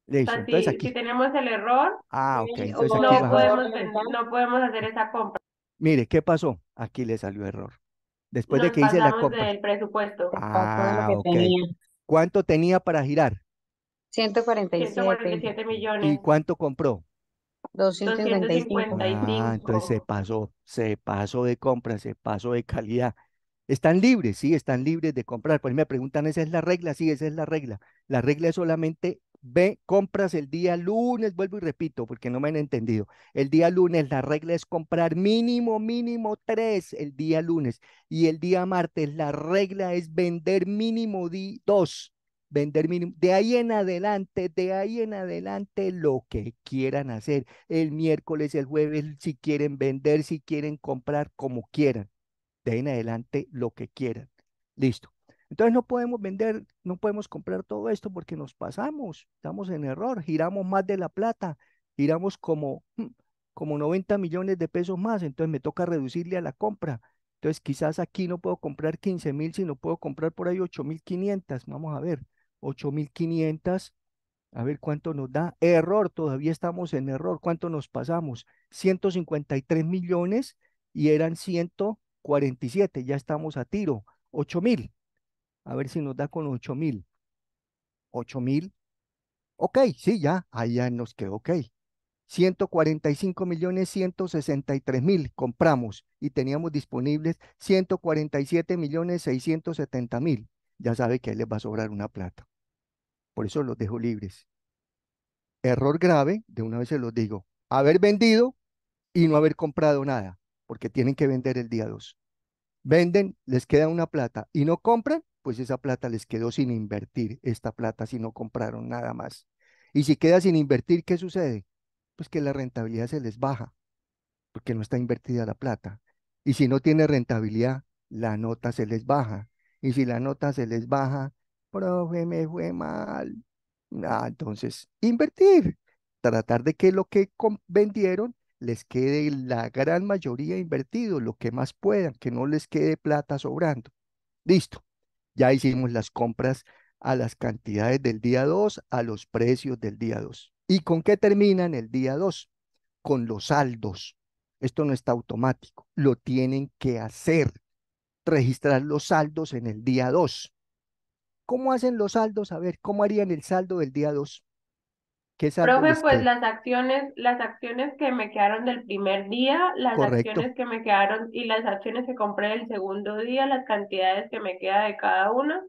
entonces si, aquí. tenemos el error, ah, okay. no, podemos, no, podemos, hacer esa compra. Mire, ¿qué pasó? Aquí le salió error. Después de que hice la compra. del presupuesto. Ah, lo ¿Cuánto tenía para girar? 147. 147 millones. ¿Y cuánto compró? 255. Ah, entonces se pasó, se pasó de compra, se pasó de calidad. Están libres, sí, están libres de comprar. Pues me preguntan, ¿esa es la regla? Sí, esa es la regla. La regla es solamente ve, compras el día lunes, vuelvo y repito, porque no me han entendido. El día lunes, la regla es comprar mínimo, mínimo tres el día lunes. Y el día martes, la regla es vender mínimo di dos vender mínimo. De ahí en adelante, de ahí en adelante, lo que quieran hacer. El miércoles, el jueves, si quieren vender, si quieren comprar, como quieran. De ahí en adelante, lo que quieran. Listo. Entonces no podemos vender, no podemos comprar todo esto porque nos pasamos, estamos en error, giramos más de la plata, giramos como, mm, como 90 millones de pesos más, entonces me toca reducirle a la compra. Entonces quizás aquí no puedo comprar 15 mil, sino puedo comprar por ahí 8 mil 500, vamos a ver. 8.500. A ver cuánto nos da. Error, todavía estamos en error. ¿Cuánto nos pasamos? 153 millones y eran 147. Ya estamos a tiro. 8.000. A ver si nos da con 8.000. 8.000. Ok, sí, ya. ahí ya nos quedó ok. 145 millones compramos y teníamos disponibles 147 millones Ya sabe que ahí les va a sobrar una plata. Por eso los dejo libres. Error grave, de una vez se los digo, haber vendido y no haber comprado nada, porque tienen que vender el día 2. Venden, les queda una plata y no compran, pues esa plata les quedó sin invertir, esta plata si no compraron nada más. Y si queda sin invertir, ¿qué sucede? Pues que la rentabilidad se les baja, porque no está invertida la plata. Y si no tiene rentabilidad, la nota se les baja. Y si la nota se les baja, profe, me fue mal. Ah, entonces, invertir, tratar de que lo que vendieron les quede la gran mayoría invertido, lo que más puedan, que no les quede plata sobrando. Listo, ya hicimos las compras a las cantidades del día 2, a los precios del día 2. ¿Y con qué terminan el día 2? Con los saldos. Esto no está automático, lo tienen que hacer, registrar los saldos en el día 2. ¿Cómo hacen los saldos? A ver, ¿cómo harían el saldo del día 2? Profe, pues las acciones, las acciones que me quedaron del primer día, las acciones que me quedaron y las acciones que compré del segundo día, las cantidades que me queda de cada una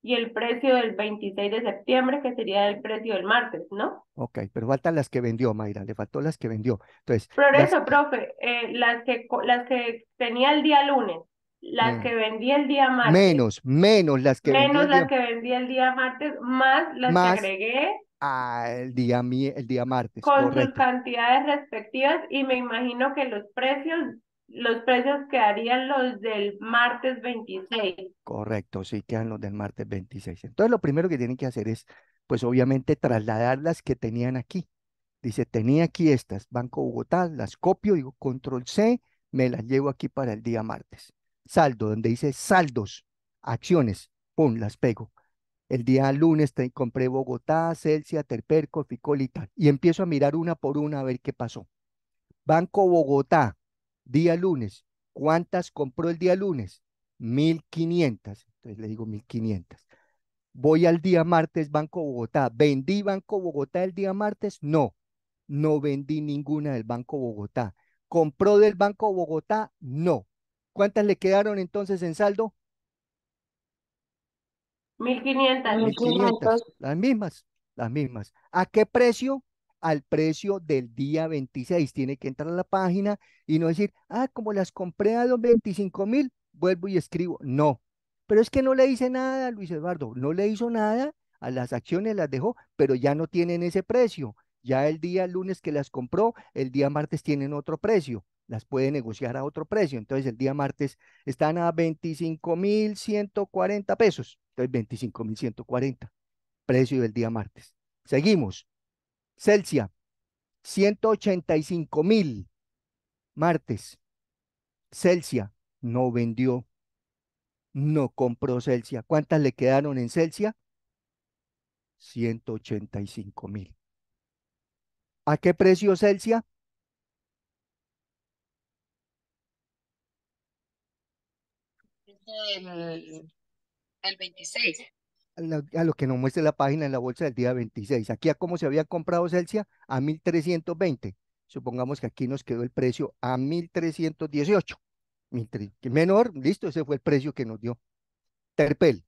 y el precio del 26 de septiembre, que sería el precio del martes, ¿no? Ok, pero faltan las que vendió, Mayra, le faltó las que vendió. Entonces, eso, profe, eh, las, que, las que tenía el día lunes, las mm. que vendí el día martes. Menos, menos las que menos vendí. las que vendí el día martes, más las que agregué. Al día, el día martes. Con sus cantidades respectivas y me imagino que los precios, los precios quedarían los del martes 26. Correcto, sí, quedan los del martes 26. Entonces lo primero que tienen que hacer es, pues obviamente, trasladar las que tenían aquí. Dice, tenía aquí estas, Banco Bogotá, las copio, digo, control C, me las llevo aquí para el día martes saldo, donde dice saldos, acciones, pum, las pego. El día lunes compré Bogotá, Celsia, Terperco, Ficol y Y empiezo a mirar una por una a ver qué pasó. Banco Bogotá, día lunes. ¿Cuántas compró el día lunes? 1500. Entonces le digo 1500. Voy al día martes, Banco Bogotá. ¿Vendí Banco Bogotá el día martes? No, no vendí ninguna del Banco Bogotá. ¿Compró del Banco Bogotá? No, ¿Cuántas le quedaron entonces en saldo? 1500. 1500. Las mismas, las mismas. ¿A qué precio? Al precio del día 26. Tiene que entrar a la página y no decir, ah, como las compré a los 25 mil, vuelvo y escribo. No. Pero es que no le hice nada, Luis Eduardo. No le hizo nada. A las acciones las dejó, pero ya no tienen ese precio. Ya el día lunes que las compró, el día martes tienen otro precio las puede negociar a otro precio. Entonces el día martes están a 25.140 pesos. Entonces 25.140, precio del día martes. Seguimos. Celsia, 185.000 martes. Celsia no vendió, no compró Celsia. ¿Cuántas le quedaron en Celsia? mil ¿A qué precio Celsia? el, 26. A, lo que nos muestra la página en la bolsa del día 26. Aquí a cómo se había comprado Celsius a 1320. Supongamos que aquí nos quedó el precio a 1318. Menor, listo, ese fue el precio que nos dio. Terpel.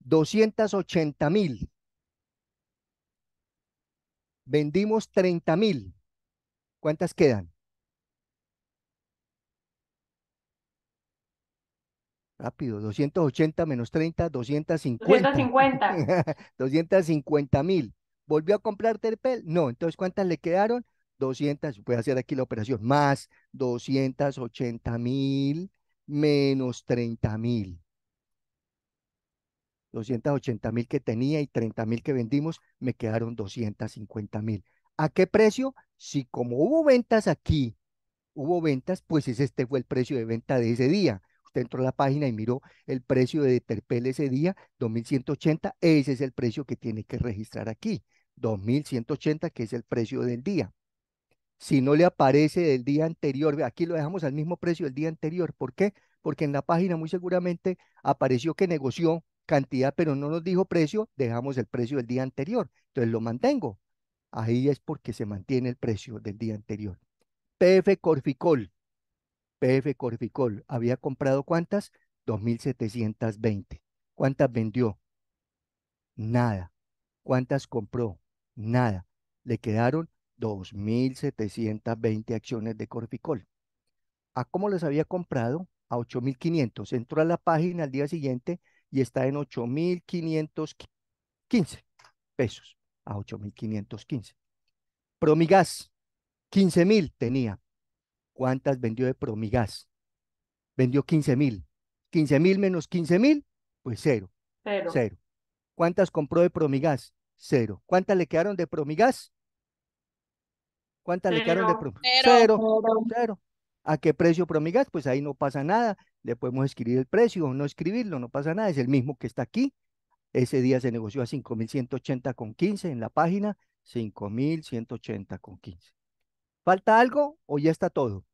280 mil. Vendimos 30 mil. ¿Cuántas quedan? Rápido, 280 menos 30, 250. 250. 250 mil. ¿Volvió a comprar Terpel? No, entonces ¿cuántas le quedaron? 200, puede hacer aquí la operación, más 280 mil menos 30 mil. 280 mil que tenía y 30 mil que vendimos, me quedaron 250 mil. ¿A qué precio? Si como hubo ventas aquí, hubo ventas, pues ese este fue el precio de venta de ese día entró a la página y miró el precio de Terpel ese día, 2180, ese es el precio que tiene que registrar aquí, 2180, que es el precio del día. Si no le aparece del día anterior, aquí lo dejamos al mismo precio del día anterior. ¿Por qué? Porque en la página muy seguramente apareció que negoció cantidad, pero no nos dijo precio, dejamos el precio del día anterior. Entonces lo mantengo. Ahí es porque se mantiene el precio del día anterior. PF Corficol, PF Corficol había comprado cuántas? 2.720. ¿Cuántas vendió? Nada. ¿Cuántas compró? Nada. Le quedaron 2.720 acciones de Corficol. ¿A cómo las había comprado? A 8.500. Entró a la página al día siguiente y está en 8.515 pesos. A 8.515. Promigas, 15.000 tenía. ¿Cuántas vendió de Promigas? Vendió 15 mil. 15 mil menos 15 mil, pues cero. Cero. ¿Cuántas compró de Promigas? Cero. ¿Cuántas le quedaron de Promigas? ¿Cuántas le quedaron de Promigas? Cero. cero. ¿A qué precio Promigas? Pues ahí no pasa nada. Le podemos escribir el precio o no escribirlo, no pasa nada. Es el mismo que está aquí. Ese día se negoció a 5.180 con 15 en la página, 5.180 con 15. ¿Falta algo o ya está todo?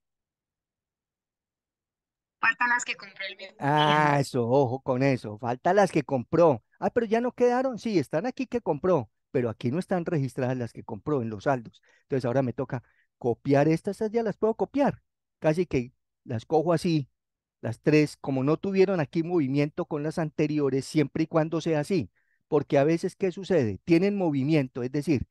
Faltan las que compré el Ah, eso, ojo con eso. falta las que compró. Ah, pero ya no quedaron. Sí, están aquí que compró, pero aquí no están registradas las que compró en los saldos. Entonces ahora me toca copiar estas, ya las puedo copiar. Casi que las cojo así, las tres, como no tuvieron aquí movimiento con las anteriores, siempre y cuando sea así. Porque a veces, ¿qué sucede? Tienen movimiento, es decir,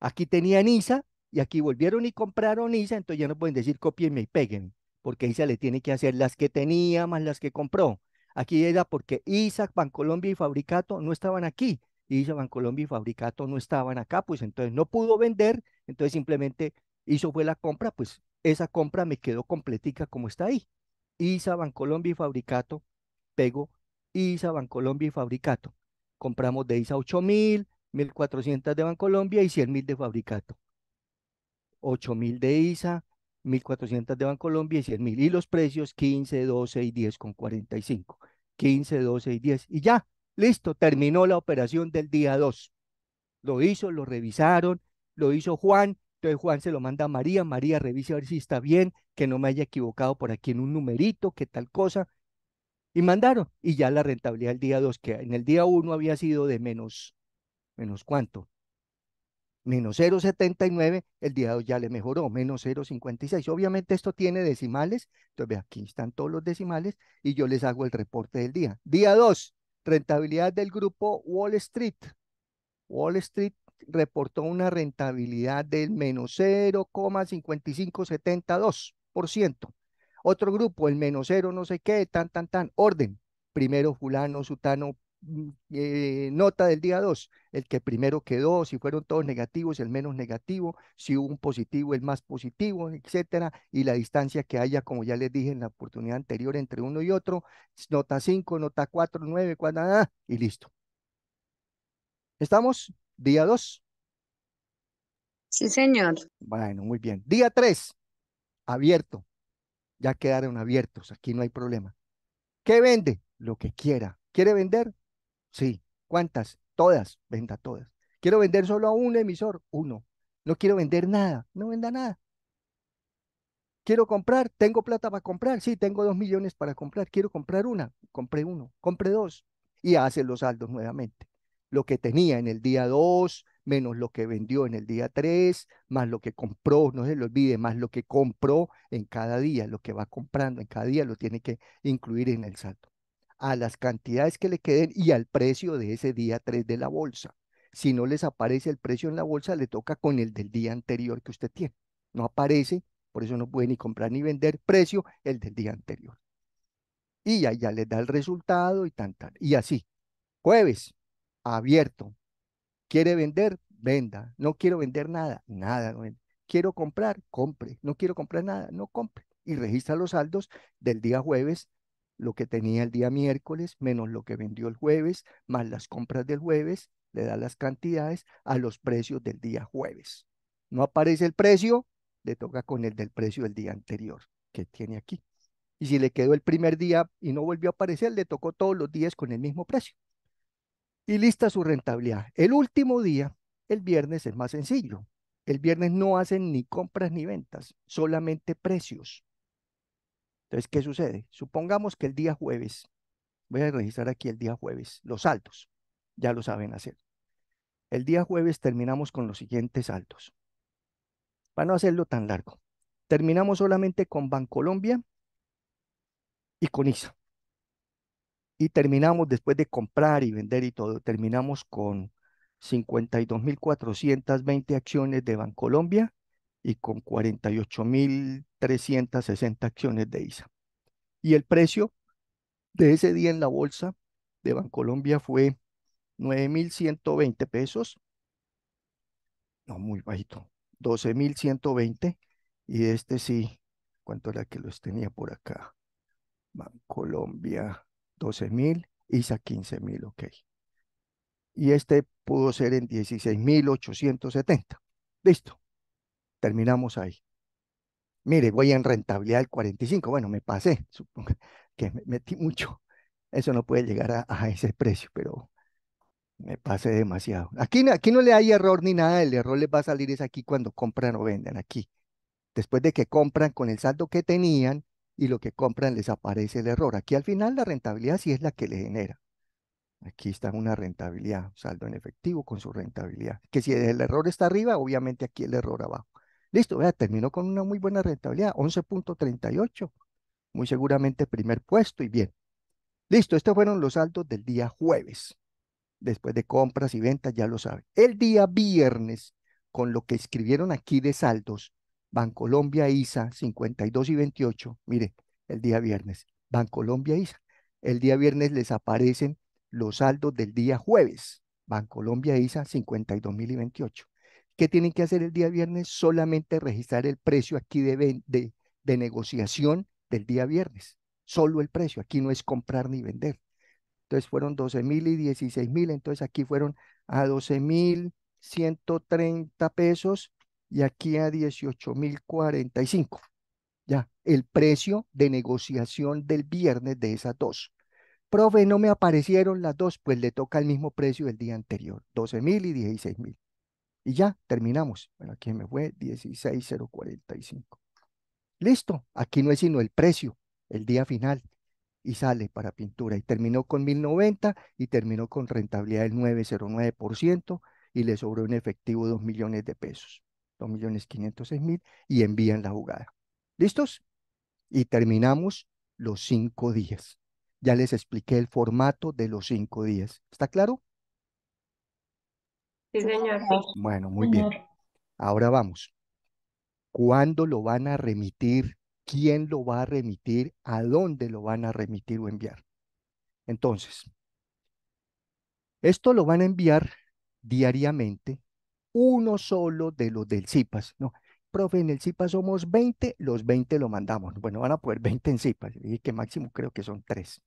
aquí tenía ISA y aquí volvieron y compraron ISA, entonces ya no pueden decir copienme y peguen. porque ISA le tiene que hacer las que tenía más las que compró. Aquí era porque ISA, Bancolombia y Fabricato no estaban aquí, ISA, Bancolombia y Fabricato no estaban acá, pues entonces no pudo vender, entonces simplemente hizo fue la compra, pues esa compra me quedó completica como está ahí. ISA, Bancolombia y Fabricato, pego ISA, Bancolombia y Fabricato. Compramos de ISA 8000, 1400 de Bancolombia y 100.000 de Fabricato. 8.000 de ISA, 1.400 de Bancolombia y 100.000. Y los precios 15, 12 y 10 con 45. 15, 12 y 10. Y ya, listo, terminó la operación del día 2. Lo hizo, lo revisaron, lo hizo Juan. Entonces Juan se lo manda a María. María revisa a ver si está bien, que no me haya equivocado por aquí en un numerito, que tal cosa. Y mandaron. Y ya la rentabilidad del día 2, que en el día 1 había sido de menos, menos cuánto, menos 0,79, el día 2 ya le mejoró, menos 0,56. Obviamente esto tiene decimales, entonces aquí están todos los decimales y yo les hago el reporte del día. Día 2, rentabilidad del grupo Wall Street. Wall Street reportó una rentabilidad del menos 0,5572%. Otro grupo, el menos 0, no sé qué, tan, tan, tan, orden. Primero fulano, sutano, Mm, eh, nota del día 2, el que primero quedó, si fueron todos negativos, el menos negativo, si hubo un positivo, el más positivo, etcétera, y la distancia que haya, como ya les dije en la oportunidad anterior, entre uno y otro, nota 5, nota 4, 9, nada y listo. ¿Estamos? Día 2. Sí, señor. Bueno, muy bien. Día 3, abierto. Ya quedaron abiertos, aquí no hay problema. ¿Qué vende? Lo que quiera. ¿Quiere vender? Sí. ¿Cuántas? Todas. Venda todas. Quiero vender solo a un emisor. Uno. No quiero vender nada. No venda nada. Quiero comprar. Tengo plata para comprar. Sí, tengo dos millones para comprar. Quiero comprar una. Compré uno. Compré dos. Y hace los saldos nuevamente. Lo que tenía en el día dos, menos lo que vendió en el día tres, más lo que compró, no se lo olvide, más lo que compró en cada día, lo que va comprando en cada día lo tiene que incluir en el saldo a las cantidades que le queden y al precio de ese día 3 de la bolsa. Si no les aparece el precio en la bolsa, le toca con el del día anterior que usted tiene. No aparece, por eso no puede ni comprar ni vender precio el del día anterior. Y ya, ya les da el resultado y tan, Y así, jueves, abierto. ¿Quiere vender? Venda. No quiero vender nada, nada. Quiero comprar, compre. No quiero comprar nada, no compre. Y registra los saldos del día jueves lo que tenía el día miércoles, menos lo que vendió el jueves, más las compras del jueves, le da las cantidades a los precios del día jueves. No aparece el precio, le toca con el del precio del día anterior que tiene aquí. Y si le quedó el primer día y no volvió a aparecer, le tocó todos los días con el mismo precio. Y lista su rentabilidad. El último día, el viernes, es más sencillo. El viernes no hacen ni compras ni ventas, solamente precios. Entonces, ¿qué sucede? Supongamos que el día jueves, voy a registrar aquí el día jueves, los saltos, ya lo saben hacer. El día jueves terminamos con los siguientes saltos. Para no hacerlo tan largo, terminamos solamente con Bancolombia y con ISA. Y terminamos después de comprar y vender y todo, terminamos con 52.420 acciones de Bancolombia y con 48.360 acciones de ISA. Y el precio de ese día en la bolsa de Bancolombia fue 9.120 pesos. No, muy bajito. 12.120. Y este sí, ¿cuánto era que los tenía por acá? Bancolombia 12.000, ISA 15.000, ok. Y este pudo ser en 16.870. Listo terminamos ahí. Mire, voy en rentabilidad del 45. Bueno, me pasé, supongo que me metí mucho. Eso no puede llegar a, ese precio, pero me pasé demasiado. Aquí, aquí no le hay error ni nada. El error les va a salir es aquí cuando compran o venden. Aquí. Después de que compran con el saldo que tenían y lo que compran les aparece el error. Aquí al final la rentabilidad sí es la que le genera. Aquí está una rentabilidad, saldo en efectivo con su rentabilidad. Que si el error está arriba, obviamente aquí el error abajo. Listo, vea, terminó con una muy buena rentabilidad, 11.38, muy seguramente primer puesto y bien. Listo, estos fueron los saldos del día jueves. Después de compras y ventas, ya lo saben. El día viernes, con lo que escribieron aquí de saldos, Bancolombia ISA 52 y 28, mire, el día viernes, Bancolombia ISA. El día viernes les aparecen los saldos del día jueves, Bancolombia ISA 52 mil y ¿Qué tienen que hacer el día viernes? Solamente registrar el precio aquí de, de, negociación del día viernes. Solo el precio. Aquí no es comprar ni vender. Entonces fueron 12,000 mil y 16 mil. Entonces aquí fueron a 12,130 mil pesos y aquí a 18,045. mil Ya, el precio de negociación del viernes de esas dos. Profe, no me aparecieron las dos, pues le toca el mismo precio del día anterior, 12 mil y 16 mil. Y ya terminamos. Bueno, aquí me fue 16045. Listo, aquí no es sino el precio, el día final. Y sale para pintura. Y terminó con 1090 y terminó con rentabilidad del 909% y le sobró un efectivo 2 millones de pesos. 2 millones 506 mil y envían la jugada. ¿Listos? Y terminamos los cinco días. Ya les expliqué el formato de los cinco días. ¿Está claro? Sí, señor. Bueno, muy bien. Ahora vamos. ¿Cuándo lo van a remitir? ¿Quién lo va a remitir? ¿A dónde lo van a remitir o enviar? Entonces, esto lo van a enviar diariamente uno solo de los del CIPAS. No, profe, en el CIPAS somos 20, los 20 lo mandamos. Bueno, van a poder 20 en CIPAS, y que máximo creo que son tres.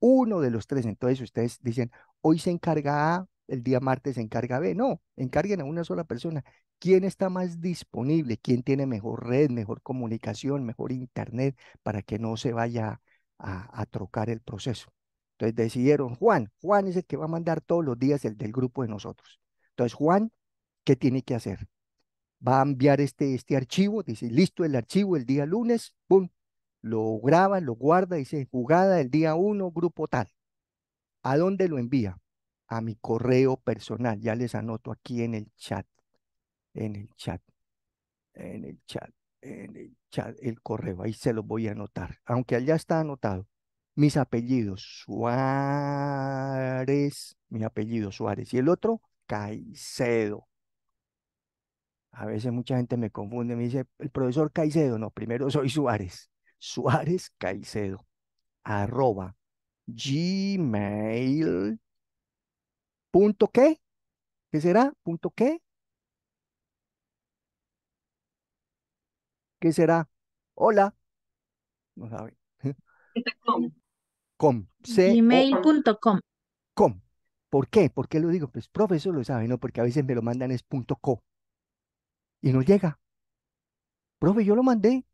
Uno de los tres, entonces ustedes dicen, hoy se encarga A, el día martes encarga B. No, encarguen a una sola persona. ¿Quién está más disponible? ¿Quién tiene mejor red, mejor comunicación, mejor internet para que no se vaya a, trocar el proceso? Entonces decidieron, Juan, Juan es el que va a mandar todos los días el del grupo de nosotros. Entonces, Juan, ¿qué tiene que hacer? Va a enviar este, este archivo, dice, listo el archivo el día lunes, ¡pum! Lo graba, lo guarda, dice, jugada el día uno, grupo tal. ¿A dónde lo envía? a mi correo personal. Ya les anoto aquí en el chat, en el chat, en el chat, en el chat, el correo. Ahí se los voy a anotar, aunque allá está anotado. Mis apellidos, Suárez, mi apellido Suárez. Y el otro, Caicedo. A veces mucha gente me confunde, me dice, el profesor Caicedo. No, primero soy Suárez. Suárez Caicedo, arroba gmail ¿Punto qué? ¿Qué será? ¿Punto qué? ¿Qué será? Hola. No sabe. Com. Com. Com. ¿Por qué? ¿Por qué lo digo? Pues profesor lo sabe, ¿no? Porque a veces me lo mandan es punto co. Y no llega. Profe, yo lo mandé.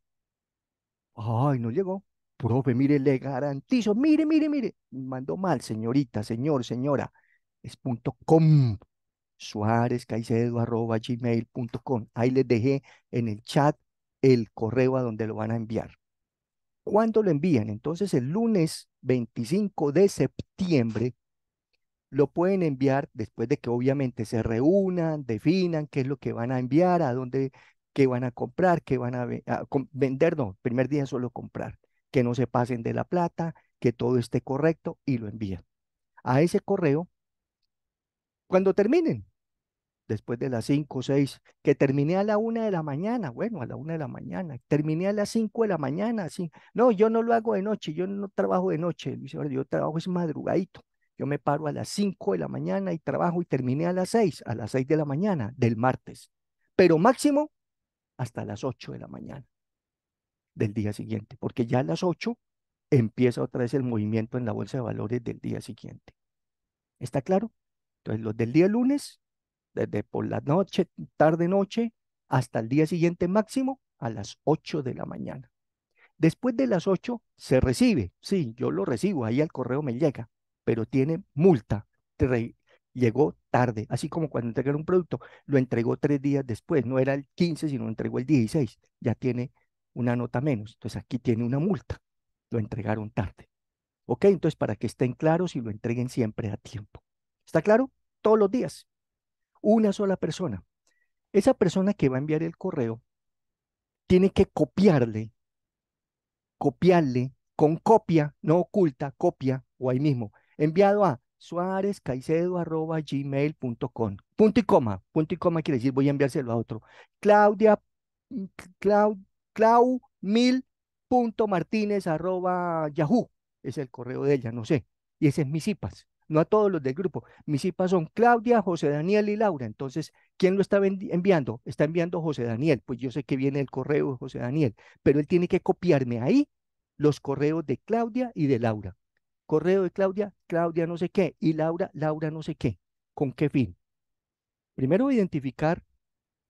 Ay, no llegó. Profe, mire, le garantizo. Mire, mire, mire. Mandó mal, señorita, señor, señora punto com, Ahí les dejé en el chat el correo a donde lo van a enviar. cuando lo envían? Entonces el lunes 25 de septiembre lo pueden enviar después de que obviamente se reúnan, definan qué es lo que van a enviar, a dónde, qué van a comprar, qué van a, a vender. No, primer día solo comprar. Que no se pasen de la plata, que todo esté correcto y lo envían. A ese correo cuando terminen, después de las 5 o 6, que terminé a la 1 de la mañana, bueno, a la 1 de la mañana, terminé a las 5 de la mañana, así. No, yo no lo hago de noche, yo no trabajo de noche, Luis yo trabajo es madrugadito. Yo me paro a las 5 de la mañana y trabajo y terminé a las 6, a las 6 de la mañana del martes, pero máximo hasta las 8 de la mañana del día siguiente, porque ya a las 8 empieza otra vez el movimiento en la bolsa de valores del día siguiente. ¿Está claro? Entonces, los del día lunes, desde por la noche, tarde noche, hasta el día siguiente máximo, a las 8 de la mañana. Después de las 8 se recibe, sí, yo lo recibo, ahí al correo me llega, pero tiene multa, llegó tarde, así como cuando entregaron un producto, lo entregó tres días después, no era el 15, sino entregó el 16, ya tiene una nota menos, entonces aquí tiene una multa, lo entregaron tarde. ¿Ok? Entonces, para que estén claros y lo entreguen siempre a tiempo. ¿Está claro? todos los días. Una sola persona. Esa persona que va a enviar el correo tiene que copiarle, copiarle con copia, no oculta, copia o ahí mismo, enviado a Suárez Punto y coma. Punto y coma quiere decir voy a enviárselo a otro. Claudia mm, Clau, Clau mil punto martínez arroba yahoo. Es el correo de ella, no sé. Y ese es mi cipas no a todos los del grupo. Mis IPAs son Claudia, José Daniel y Laura. Entonces, ¿quién lo está enviando? Está enviando José Daniel. Pues yo sé que viene el correo de José Daniel, pero él tiene que copiarme ahí los correos de Claudia y de Laura. Correo de Claudia, Claudia no sé qué, y Laura, Laura no sé qué. ¿Con qué fin? Primero, identificar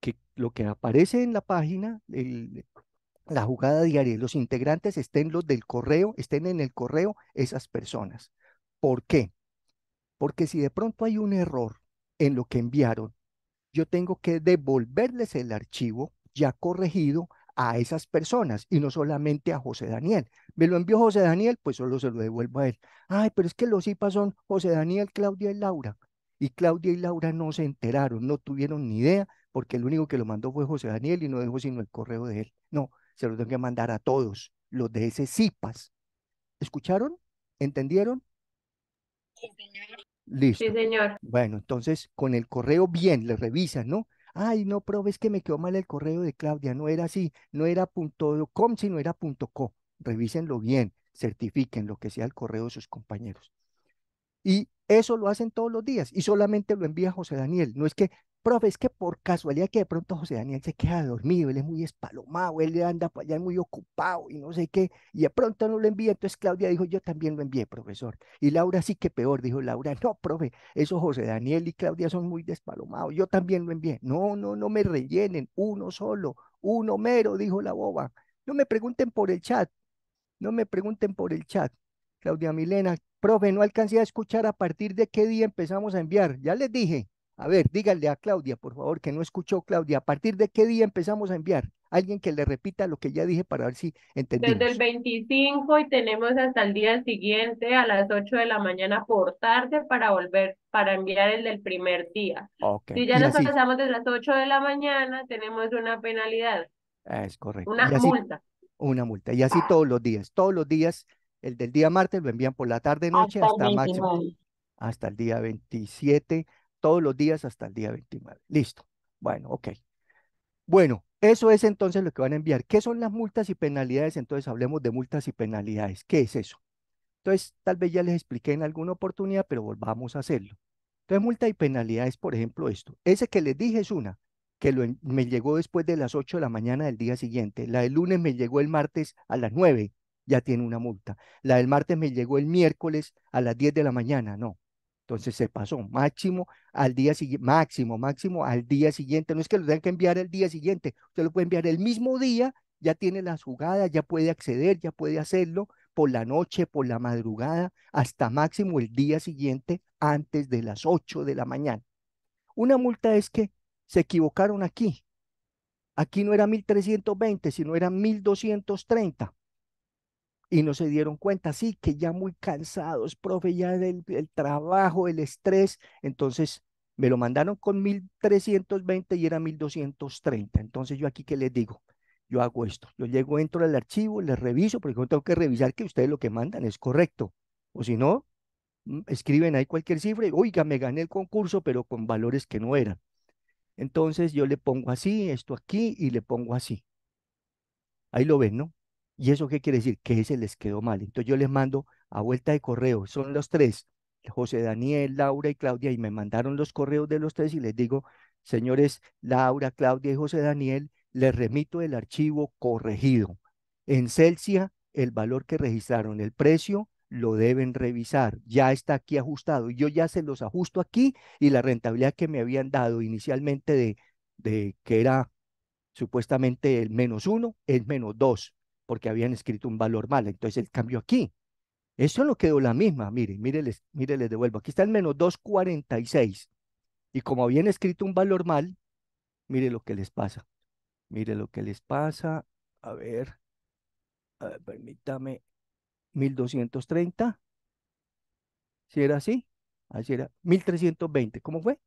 que lo que aparece en la página, la jugada diaria, los integrantes estén los del correo, estén en el correo esas personas. ¿Por qué? Porque si de pronto hay un error en lo que enviaron, yo tengo que devolverles el archivo ya corregido a esas personas y no solamente a José Daniel. Me lo envió José Daniel, pues solo se lo devuelvo a él. Ay, pero es que los IPA son José Daniel, Claudia y Laura. Y Claudia y Laura no se enteraron, no tuvieron ni idea, porque el único que lo mandó fue José Daniel y no dejó sino el correo de él. No, se lo tengo que mandar a todos, los de ese CIPAS. ¿Escucharon? ¿Entendieron? Listo. Sí, señor. Bueno, entonces con el correo bien, le revisan, ¿no? Ay, no, probes es que me quedó mal el correo de Claudia, no era así, no era .com, sino era .co. Revísenlo bien, certifiquen lo que sea el correo de sus compañeros. Y eso lo hacen todos los días y solamente lo envía José Daniel. No es que profe, es que por casualidad que de pronto José Daniel se queda dormido, él es muy espalomado, él anda para allá muy ocupado y no sé qué, y de pronto no lo envía. Entonces Claudia dijo, yo también lo envié, profesor. Y Laura sí que peor, dijo Laura, no, profe, esos José Daniel y Claudia son muy despalomados, yo también lo envié. No, no, no me rellenen, uno solo, uno mero, dijo la boba. No me pregunten por el chat, no me pregunten por el chat. Claudia Milena, profe, no alcancé a escuchar a partir de qué día empezamos a enviar. Ya les dije, a ver, díganle a Claudia, por favor, que no escuchó Claudia. ¿A partir de qué día empezamos a enviar? Alguien que le repita lo que ya dije para ver si entendimos. Desde el 25 y tenemos hasta el día siguiente a las 8 de la mañana por tarde para volver, para enviar el del primer día. Si ya nos pasamos desde las 8 de la mañana, tenemos una penalidad. Es correcto. Una multa. Una multa. Y así todos los días. Todos los días, el del día martes lo envían por la tarde-noche hasta, hasta el día 27 todos los días hasta el día 29. Listo. Bueno, ok. Bueno, eso es entonces lo que van a enviar. ¿Qué son las multas y penalidades? Entonces hablemos de multas y penalidades. ¿Qué es eso? Entonces, tal vez ya les expliqué en alguna oportunidad, pero volvamos a hacerlo. Entonces, multa y penalidades, por ejemplo, esto. Ese que les dije es una, que me llegó después de las 8 de la mañana del día siguiente. La del lunes me llegó el martes a las 9, ya tiene una multa. La del martes me llegó el miércoles a las 10 de la mañana, no. Entonces se pasó máximo al día siguiente, máximo, máximo al día siguiente. No es que lo tengan que enviar el día siguiente, usted lo puede enviar el mismo día, ya tiene las jugadas, ya puede acceder, ya puede hacerlo por la noche, por la madrugada, hasta máximo el día siguiente antes de las 8 de la mañana. Una multa es que se equivocaron aquí. Aquí no era 1320, sino era 1230 y no se dieron cuenta, sí, que ya muy cansados, profe, ya del trabajo, el estrés, entonces me lo mandaron con 1320 y era 1230. Entonces yo aquí ¿qué les digo, yo hago esto, yo llego, entro al archivo, les reviso, porque yo tengo que revisar que ustedes lo que mandan es correcto, o si no, mm, escriben ahí cualquier cifra y, oiga, me gané el concurso, pero con valores que no eran. Entonces yo le pongo así, esto aquí y le pongo así. Ahí lo ven, ¿no? ¿Y eso qué quiere decir? Que ese les quedó mal. Entonces yo les mando a vuelta de correo, son los tres, José Daniel, Laura y Claudia, y me mandaron los correos de los tres y les digo, señores Laura, Claudia y José Daniel, les remito el archivo corregido. En Celsia, el valor que registraron, el precio, lo deben revisar. Ya está aquí ajustado. Yo ya se los ajusto aquí y la rentabilidad que me habían dado inicialmente de, de que era supuestamente el menos uno, es menos dos porque habían escrito un valor mal. Entonces el cambio aquí. Eso no quedó la misma. mire les mire les devuelvo Aquí está el menos 246. Y como habían escrito un valor mal, mire lo que les pasa. Mire lo que les pasa. A ver, a ver permítame. 1230. Si era así, así era. 1320. ¿Cómo fue?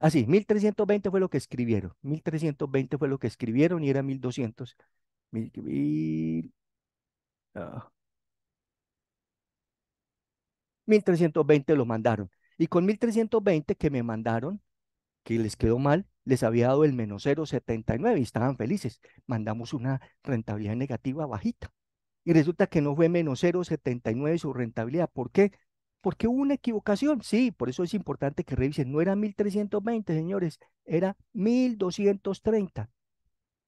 Así, ah, 1320 fue lo que escribieron. 1320 fue lo que escribieron y era 1200. Ah. mil 1320 lo mandaron. Y con 1320 que me mandaron, que les quedó mal, les había dado el menos 0,79 y estaban felices. Mandamos una rentabilidad negativa bajita. Y resulta que no fue menos 0,79 su rentabilidad. ¿Por qué? Porque hubo una equivocación. Sí, por eso es importante que revisen. No era 1320, señores, era 1230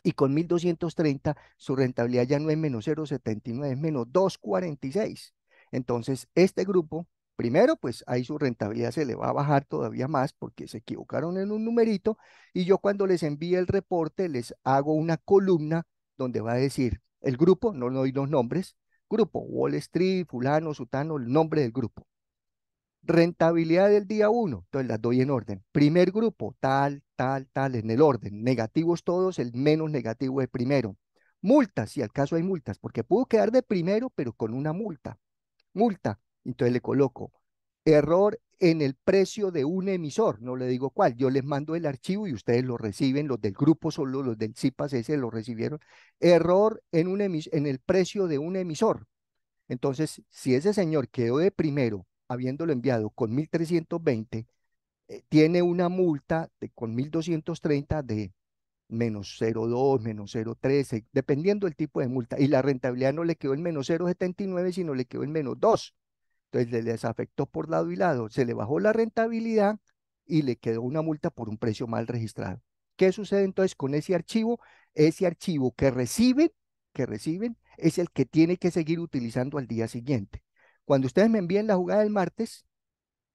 y con 1.230 su rentabilidad ya no es menos 0,79, es menos 2,46. Entonces, este grupo, primero, pues ahí su rentabilidad se le va a bajar todavía más porque se equivocaron en un numerito y yo cuando les envíe el reporte les hago una columna donde va a decir el grupo, no doy los nombres, grupo, Wall Street, fulano, sutano, el nombre del grupo. Rentabilidad del día 1, entonces las doy en orden. Primer grupo, tal, tal, tal, en el orden. Negativos todos, el menos negativo de primero. Multas, si al caso hay multas, porque pudo quedar de primero, pero con una multa. Multa, entonces le coloco error en el precio de un emisor, no le digo cuál, yo les mando el archivo y ustedes lo reciben, los del grupo solo, los del CIPAS ese lo recibieron, error en, un en el precio de un emisor. Entonces, si ese señor quedó de primero habiéndolo enviado con 1.320, eh, tiene una multa de, con 1.230 de menos 0,2, menos 0,13, dependiendo del tipo de multa. Y la rentabilidad no le quedó en menos 0,79, sino le quedó en menos 2. Entonces le desafectó por lado y lado. Se le bajó la rentabilidad y le quedó una multa por un precio mal registrado. ¿Qué sucede entonces con ese archivo? Ese archivo que reciben, que reciben, es el que tiene que seguir utilizando al día siguiente. Cuando ustedes me envíen la jugada del martes,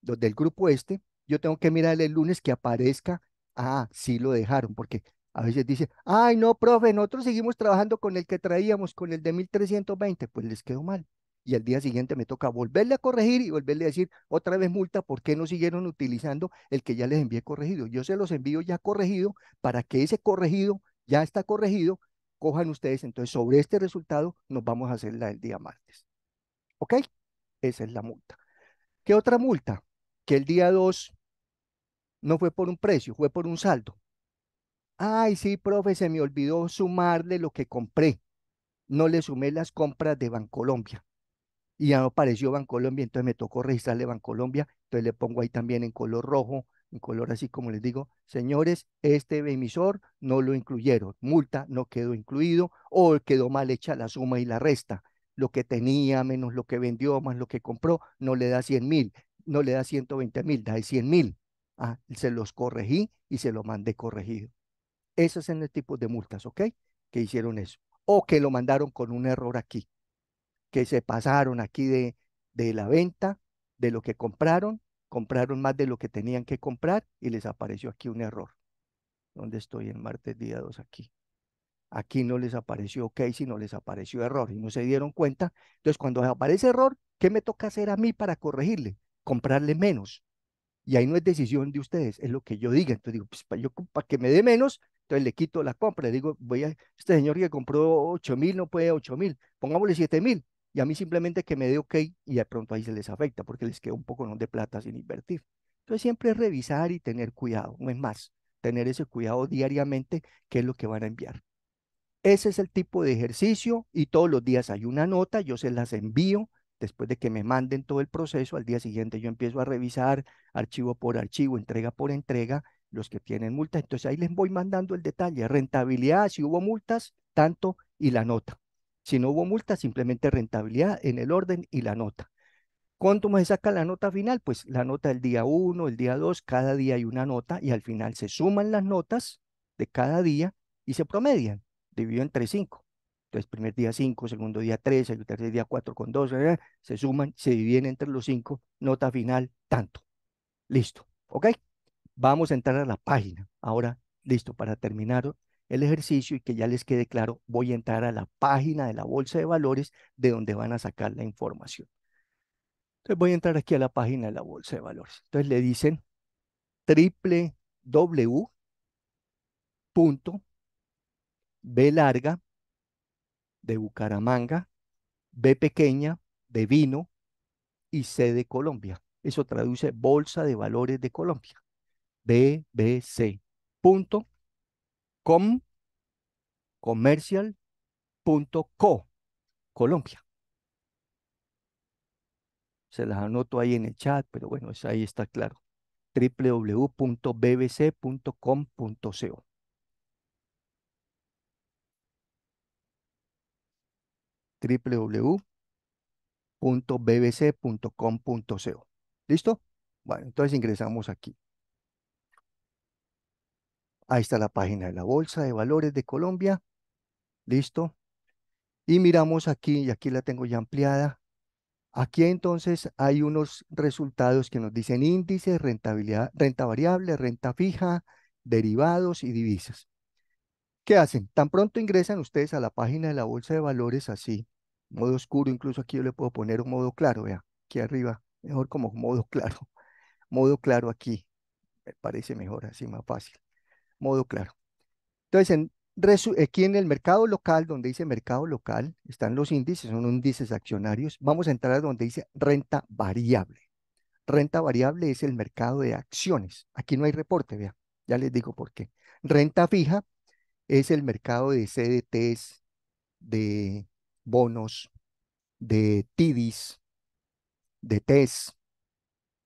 los del grupo este, yo tengo que mirar el lunes que aparezca, ah, sí lo dejaron, porque a veces dice, ay, no, profe, nosotros seguimos trabajando con el que traíamos, con el de 1320, pues les quedó mal. Y al día siguiente me toca volverle a corregir y volverle a decir otra vez multa, ¿por qué no siguieron utilizando el que ya les envié corregido? Yo se los envío ya corregido para que ese corregido ya está corregido, cojan ustedes. Entonces, sobre este resultado nos vamos a hacer la del día martes. ¿Ok? Esa es la multa. ¿Qué otra multa? Que el día 2 no fue por un precio, fue por un saldo. Ay, sí, profe, se me olvidó sumarle lo que compré. No le sumé las compras de Bancolombia. Y ya no apareció Bancolombia, entonces me tocó registrarle Bancolombia. Entonces le pongo ahí también en color rojo, en color así como les digo, señores, este emisor no lo incluyeron. Multa no quedó incluido o quedó mal hecha la suma y la resta lo que tenía, menos lo que vendió, más lo que compró, no le da 100 mil, no le da 120 mil, da 100 mil. Ah, se los corregí y se lo mandé corregido. Esos son los tipos de multas, ¿ok? Que hicieron eso. O que lo mandaron con un error aquí, que se pasaron aquí de, de la venta, de lo que compraron, compraron más de lo que tenían que comprar y les apareció aquí un error. ¿Dónde estoy en martes día 2 aquí? aquí no les apareció OK, sino les apareció error y no se dieron cuenta. Entonces, cuando aparece error, ¿qué me toca hacer a mí para corregirle? Comprarle menos. Y ahí no es decisión de ustedes, es lo que yo diga. Entonces digo, pues, para, yo, para que me dé menos, entonces le quito la compra. Le digo, voy a, este señor que compró 8 mil, no puede 8 mil, pongámosle 7 mil. Y a mí simplemente que me dé ok y de pronto ahí se les afecta porque les queda un poco de plata sin invertir. Entonces siempre es revisar y tener cuidado, no es más, tener ese cuidado diariamente, qué es lo que van a enviar. Ese es el tipo de ejercicio y todos los días hay una nota, yo se las envío después de que me manden todo el proceso, al día siguiente yo empiezo a revisar archivo por archivo, entrega por entrega, los que tienen multas. Entonces ahí les voy mandando el detalle, rentabilidad, si hubo multas, tanto y la nota. Si no hubo multas, simplemente rentabilidad en el orden y la nota. ¿Cuánto se saca la nota final? Pues la nota del día 1, el día 2, cada día hay una nota y al final se suman las notas de cada día y se promedian. Divido entre 5. Entonces, primer día 5, segundo día 13, el tercer día 4 con 2, se suman, se dividen entre los 5, nota final, tanto. Listo, ¿ok? Vamos a entrar a la página. Ahora, listo, para terminar el ejercicio y que ya les quede claro, voy a entrar a la página de la bolsa de valores de donde van a sacar la información. Entonces voy a entrar aquí a la página de la bolsa de valores. Entonces le dicen w Punto B larga de Bucaramanga, B pequeña de vino y C de Colombia. Eso traduce Bolsa de Valores de Colombia. bbc.com, Punto Colombia. Se las anoto ahí en el chat, pero bueno, ahí está claro. www.bbc.com.co www.bbc.com.co. ¿Listo? Bueno, entonces ingresamos aquí. Ahí está la página de la Bolsa de Valores de Colombia. ¿Listo? Y miramos aquí, y aquí la tengo ya ampliada. Aquí entonces hay unos resultados que nos dicen índices, rentabilidad, renta variable, renta fija, derivados y divisas. ¿Qué hacen? Tan pronto ingresan ustedes a la página de la Bolsa de Valores así, modo oscuro, incluso aquí yo le puedo poner un modo claro, vea, aquí arriba, mejor como modo claro, modo claro aquí, me parece mejor, así más fácil, modo claro. Entonces, en, aquí en el mercado local, donde dice mercado local, están los índices, son índices accionarios, vamos a entrar a donde dice renta variable. Renta variable es el mercado de acciones, aquí no hay reporte, vea, ya les digo por qué. Renta fija es el mercado de CDTs, de bonos, de TIDIS, de TES,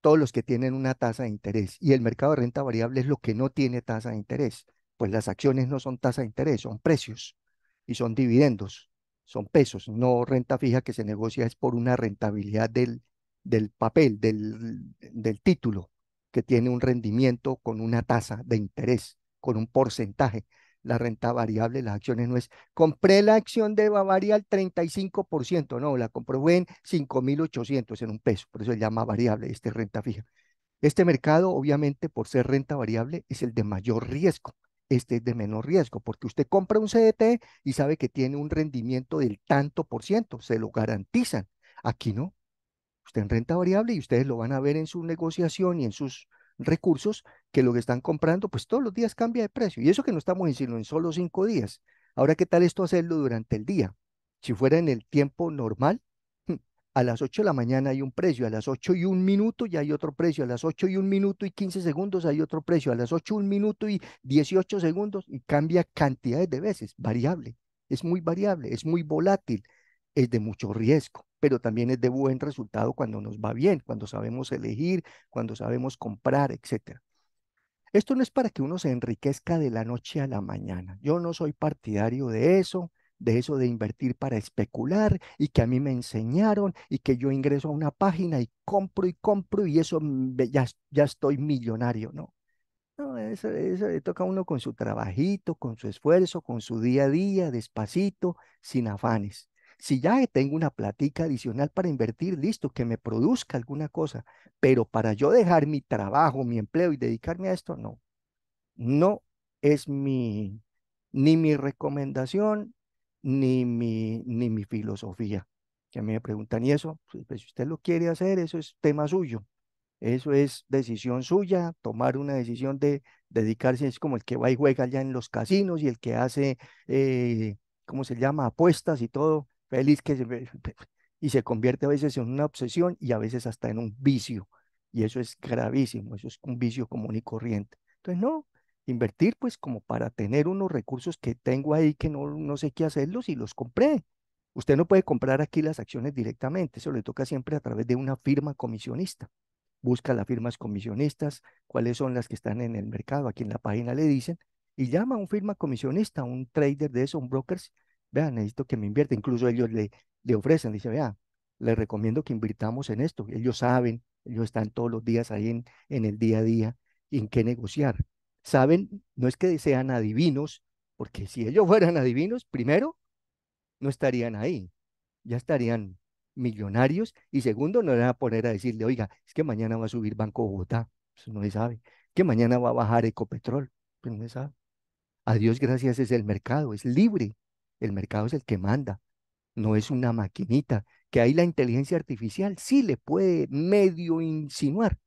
todos los que tienen una tasa de interés. Y el mercado de renta variable es lo que no tiene tasa de interés. Pues las acciones no son tasa de interés, son precios y son dividendos, son pesos, no renta fija que se negocia es por una rentabilidad del, del papel, del, del título, que tiene un rendimiento con una tasa de interés, con un porcentaje la renta variable, las acciones no es, compré la acción de Bavaria al 35%, no, la compró en 5.800 en un peso, por eso se llama variable, este renta fija. Este mercado, obviamente, por ser renta variable, es el de mayor riesgo. Este es de menor riesgo, porque usted compra un CDT y sabe que tiene un rendimiento del tanto por ciento, se lo garantizan. Aquí no. Usted en renta variable y ustedes lo van a ver en su negociación y en sus recursos que lo que están comprando, pues todos los días cambia de precio. Y eso que no estamos en sino en solo cinco días. Ahora, ¿qué tal esto hacerlo durante el día? Si fuera en el tiempo normal, hm, a las 8 de la mañana hay un precio, a las 8 y un minuto ya hay otro precio, a las 8 y un minuto y 15 segundos hay otro precio, a las 8 un minuto y 18 segundos y cambia cantidades de veces, variable, es muy variable, es muy volátil, es de mucho riesgo pero también es de buen resultado cuando nos va bien, cuando sabemos elegir, cuando sabemos comprar, etc. Esto no es para que uno se enriquezca de la noche a la mañana. Yo no soy partidario de eso, de eso de invertir para especular y que a mí me enseñaron y que yo ingreso a una página y compro y compro y eso mm, ya, estoy millonario, ¿no? No, eso, eso, le toca a uno con su trabajito, con su esfuerzo, con su día a día, despacito, sin afanes. Si ya tengo una platica adicional para invertir, listo, que me produzca alguna cosa, pero para yo dejar mi trabajo, mi empleo y dedicarme a esto, no. No es mi, ni mi recomendación, ni mi, ni mi filosofía. Que a mí me preguntan, ¿y eso? Pues, pues, si usted lo quiere hacer, eso es tema suyo. Eso es decisión suya, tomar una decisión de dedicarse, es como el que va y juega allá en los casinos y el que hace, eh, ¿cómo se llama?, apuestas y todo feliz que se, y se convierte a veces en una obsesión y a veces hasta en un vicio. Y eso es gravísimo, eso es un vicio común y corriente. Entonces, no, invertir pues como para tener unos recursos que tengo ahí que no, sé qué hacerlos y los compré. Usted no puede comprar aquí las acciones directamente, eso le toca siempre a través de una firma comisionista. Busca las firmas comisionistas, cuáles son las que están en el mercado, aquí en la página le dicen, y llama a un firma comisionista, un trader de eso, un brokers, vea, necesito que me invierta. Incluso ellos le, le ofrecen, dice, vea, le recomiendo que invirtamos en esto. Ellos saben, ellos están todos los días ahí en, en el día a día, en qué negociar. Saben, no es que sean adivinos, porque si ellos fueran adivinos, primero, no estarían ahí, ya estarían millonarios y segundo, no les van a poner a decirle, oiga, es que mañana va a subir Banco Bogotá, pues no se sabe, que mañana va a bajar Ecopetrol, pues no se sabe. A Dios gracias es el mercado, es libre, el mercado es el que manda, no es una maquinita, que ahí la inteligencia artificial sí le puede medio insinuar,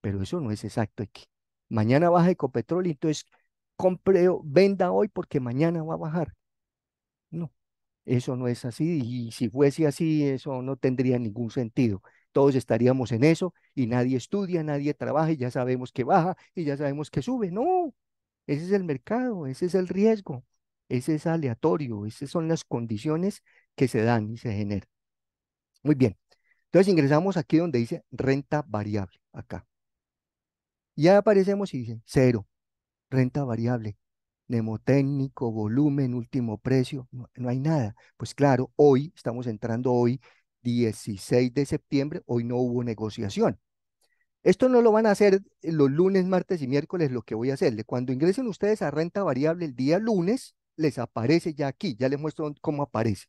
pero eso no es exacto aquí. Mañana baja Ecopetrol, entonces compre, venda hoy porque mañana va a bajar. No, eso no es así y si fuese así, eso no tendría ningún sentido. Todos estaríamos en eso y nadie estudia, nadie trabaja y ya sabemos que baja y ya sabemos que sube. No, ese es el mercado, ese es el riesgo ese es aleatorio, esas son las condiciones que se dan y se generan. Muy bien, entonces ingresamos aquí donde dice renta variable, acá. Ya aparecemos y dice cero, renta variable, mnemotécnico, volumen, último precio, no, no, hay nada. Pues claro, hoy, estamos entrando hoy, 16 de septiembre, hoy no hubo negociación. Esto no lo van a hacer los lunes, martes y miércoles, lo que voy a hacerle. Cuando ingresen ustedes a renta variable el día lunes, les aparece ya aquí, ya les muestro cómo aparece.